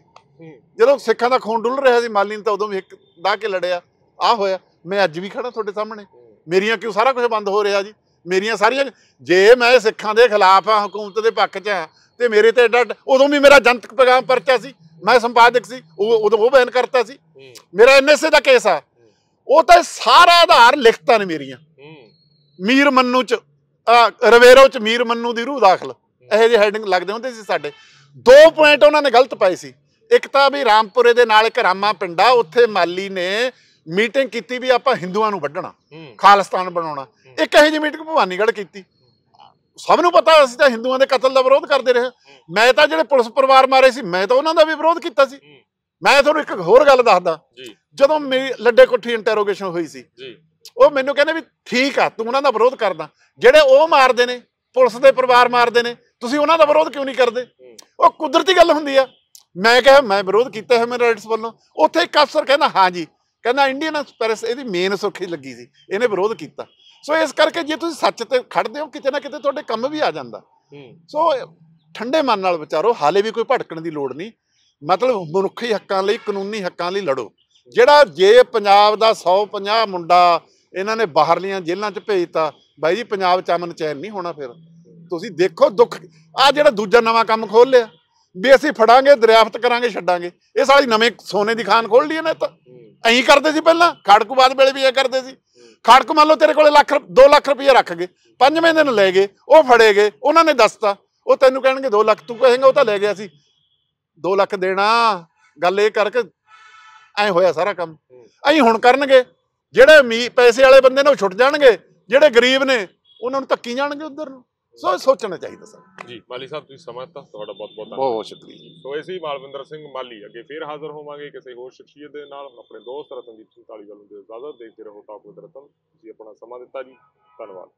ਜਦੋਂ ਸਿੱਖਾਂ ਦਾ ਖੂਨ ਡੁੱਲ ਰਿਹਾ ਸੀ ਮਾਲੀ ਨੇ ਤਾਂ ਉਦੋਂ ਵੀ ਇੱਕ ਦਾ ਕੇ ਲੜਿਆ ਆ ਹੋਇਆ ਮੈਂ ਅੱਜ ਵੀ ਖੜਾ ਤੁਹਾਡੇ ਸਾਹਮਣੇ ਮੇਰੀਆਂ ਕਿਉਂ ਸਾਰਾ ਕੁਝ ਬੰਦ ਹੋ ਰਿਹਾ ਜੀ ਮੇਰੀਆਂ ਸਾਰੀਆਂ ਜੇ ਮੈਂ ਸਿੱਖਾਂ ਦੇ ਖਿਲਾਫ ਹਾਂ ਹਕੂਮਤ ਦੇ ਪੱਖ 'ਚ ਆ ਤੇ ਮੇਰੇ ਤੇ ਐਡਾ ਉਦੋਂ ਵੀ ਮੇਰਾ ਜਨਤਕ ਪੈਗਾਮ ਪਰਚਾ ਸੀ ਮੈਂ ਸੰਪਾਦਕ ਸੀ ਉਹ ਉਦੋਂ ਉਹ ਬੈਨ ਕਰਤਾ ਸੀ ਮੇਰਾ ਐਨਐਸਏ ਦਾ ਕੇਸ ਆ ਉਹ ਤਾਂ ਸਾਰਾ ਆਧਾਰ ਲਿਖਤਾਂ ਨੇ ਮੇਰੀਆਂ ਮੀਰ ਮੰਨੂ ਚ ਰਵੇਰੋ ਚ ਮੀਰ ਮੰਨੂ ਦੀ ਰੂਹ ਦਾਖਲ ਇਹ ਜਿਹੇ ਹੈਡਿੰਗ ਲੱਗਦੇ ਹੁੰਦੇ ਸੀ ਸਾਡੇ ਦੋ ਪੁਆਇੰਟ ਉਹਨਾਂ ਨੇ ਗਲਤ ਪਾਏ ਸੀ ਇੱਕ ਤਾਂ ਵੀ ਰਾਮਪੁਰੇ ਦੇ ਨਾਲ ਇੱਕ ਰਾਮਾ ਪਿੰਡਾ ਉੱਥੇ ਮਾਲੀ ਨੇ ਮੀਟਿੰਗ ਕੀਤੀ ਵੀ ਆਪਾਂ ਹਿੰਦੂਆਂ ਨੂੰ ਵੱਢਣਾ ਖਾਲਿਸਤਾਨ ਬਣਾਉਣਾ ਇੱਕ ਇਹ ਜਿਹੀ ਮੀਟਿੰਗ ਭਵਾਨੀਗੜ੍ਹ ਕੀਤੀ ਸਭ ਨੂੰ ਪਤਾ ਅਸੀਂ ਤਾਂ ਹਿੰਦੂਆਂ ਦੇ ਕਤਲ ਦਾ ਵਿਰੋਧ ਕਰਦੇ ਰਹੇ ਮੈਂ ਤਾਂ ਜਿਹੜੇ ਪੁਲਿਸ ਪਰਿਵਾਰ ਮਾਰੇ ਸੀ ਮੈਂ ਤਾਂ ਉਹਨਾਂ ਦਾ ਵੀ ਵਿਰੋਧ ਕੀਤਾ ਸੀ ਮੈਂ ਤੁਹਾਨੂੰ ਇੱਕ ਹੋਰ ਗੱਲ ਦੱਸਦਾ ਜਦੋਂ ਮੇਰੀ ਲੱਡੇ ਕੋਠੀ ਇੰਟਰੋਗੇਸ਼ਨ ਹੋਈ ਸੀ ਉਹ ਮੈਨੂੰ ਕਹਿੰਦੇ ਵੀ ਠੀਕ ਆ ਤੂੰ ਉਹਨਾਂ ਦਾ ਵਿਰੋਧ ਕਰਦਾ ਜਿਹੜੇ ਉਹ ਮਾਰਦੇ ਨੇ ਪੁਲਿਸ ਦੇ ਪਰਿਵਾਰ ਮਾਰਦੇ ਨੇ ਤੁਸੀਂ ਉਹਨਾਂ ਦਾ ਵਿਰੋਧ ਕਿਉਂ ਨਹੀਂ ਕਰਦੇ ਉਹ ਕੁਦਰਤੀ ਗੱਲ ਹੁੰਦੀ ਆ ਮੈਂ ਕਿਹਾ ਮੈਂ ਵਿਰੋਧ ਕੀਤਾ ਹੈ ਮੇਰੇ ਰਾਈਟਸ ਵੱਲੋਂ ਉੱਥੇ ਇੱਕ ਅਫਸਰ ਕਹਿੰਦਾ ਹਾਂ ਜੀ ਕਹਿੰਦਾ ਇੰਡੀਅਨ ਐਕਸਪ੍ਰੈਸ ਇਹਦੀ ਮੇਨ ਸੁਰਖੀ ਲੱਗੀ ਸੀ ਇਹਨੇ ਵਿਰੋਧ ਕੀਤਾ ਸੋ ਇਸ ਕਰਕੇ ਜੇ ਤੁਸੀਂ ਸੱਚ ਤੇ ਖੜਦੇ ਹੋ ਕਿਤੇ ਨਾ ਕਿਤੇ ਤੁਹਾਡੇ ਕੰਮ ਵੀ ਆ ਜਾਂਦਾ ਸੋ ਠੰਡੇ ਮਨ ਨਾਲ ਵਿਚਾਰੋ ਹਾਲੇ ਵੀ ਕੋਈ ਭਟਕਣ ਦੀ ਲੋੜ ਨਹੀਂ ਮਤਲਬ ਮਨੁੱਖੀ ਹੱਕਾਂ ਲਈ ਕਾਨੂੰਨੀ ਹੱਕਾਂ ਲਈ ਲੜੋ ਜਿਹੜਾ ਜੇ ਪੰਜਾਬ ਦਾ 150 ਮੁੰਡਾ ਇਹਨਾਂ ਨੇ ਬਾਹਰਲੀਆਂ ਜੇਲ੍ਹਾਂ 'ਚ ਭੇਜਤਾ ਬਾਈ ਜੀ ਪੰਜਾਬ ਚ ਅਮਨ ਚੈਨ ਨਹੀਂ ਹੋਣਾ ਫਿਰ ਤੁਸੀਂ ਦੇਖੋ ਦੁੱਖ ਆ ਜਿਹੜਾ ਦੂਜਾ ਨਵਾਂ ਕੰਮ ਖੋਲ ਲਿਆ ਵੀ ਅਸੀਂ ਫੜਾਂਗੇ ਦਰਿਆਫਤ ਕਰਾਂਗੇ ਛੱਡਾਂਗੇ ਇਹ ਸਾਲੀ ਨਵੇਂ ਸੋਨੇ ਦੀ ਖਾਨ ਖੋਲ ਲਈ ਇਹਨੇ ਤਾਂ ਐਂ ਕਰਦੇ ਸੀ ਪਹਿਲਾਂ ਖੜਕੂ ਬਾਦ ਵੇਲੇ ਵੀ ਇਹ ਕਰਦੇ ਸੀ ਖੜਕ ਮੰਨ ਲਓ ਤੇਰੇ ਕੋਲੇ ਲੱਖ 2 ਲੱਖ ਰੁਪਏ ਰੱਖ ਗਏ ਪੰਜਵੇਂ ਦਿਨ ਲੈ ਗਏ ਉਹ ਫੜੇ ਗਏ ਉਹਨਾਂ ਨੇ ਦੱਸਤਾ ਉਹ ਤੈਨੂੰ ਕਹਿਣਗੇ 2 ਲੱਖ ਤੂੰ ਕਹੇਂਗਾ ਉਹ ਤਾਂ ਲੈ ਗਿਆ ਸੀ 2 ਲੱਖ ਦੇਣਾ ਗੱਲ ਇਹ ਕਰਕੇ ਐ ਹੋਇਆ ਸਾਰਾ ਕੰਮ ਐਂ ਹੁਣ ਕਰਨਗੇ ਜਿਹੜੇ ਪੈਸੇ ਵਾਲੇ ਬੰਦੇ ਨੇ ਉਹ ਛੁੱਟ ਜਾਣਗੇ ਜਿਹੜੇ ਗਰੀਬ ਨੇ ਉਹਨਾਂ ਨੂੰ ਧੱਕੀ ਜਾਣਗੇ ਉਧਰ ਨੂੰ ਸੋ ਸੋਚਣਾ ਚਾਹੀਦਾ ਸਰ ਜੀ ਮਾਲੀ ਸਾਹਿਬ ਤੁਸੀਂ ਸਮਾਂ ਦਿੱਤਾ ਤੁਹਾਡਾ ਬਹੁਤ ਬਹੁਤ ਧੰਨਵਾਦ ਬਹੁਤ ਸ਼ੁਕਰੀਆ ਸੋ ਐਸੀ ਮਾਲਵਿੰਦਰ ਸਿੰਘ ਮਾਲੀ ਅੱਗੇ ਫੇਰ ਹਾਜ਼ਰ ਹੋਵਾਂਗੇ ਕਿਸੇ ਹੋਰ ਸ਼ਖਸੀਅਤ ਦੇ ਨਾਲ ਆਪਣੇ ਦੋਸਤ ਰਤਨਦੀਪ ਸਿੰਘ ਤਾਲੀਵਾਲ ਨੂੰ ਦੇ ਇਜਾਜ਼ਤ ਦੇਖਦੇ ਰਹੋ ਟਾਪ ਵਿਦ ਰਤਨ ਜੀ ਆਪਣਾ ਸਮਾਂ ਦਿੱਤਾ ਜੀ ਧੰਨਵਾਦ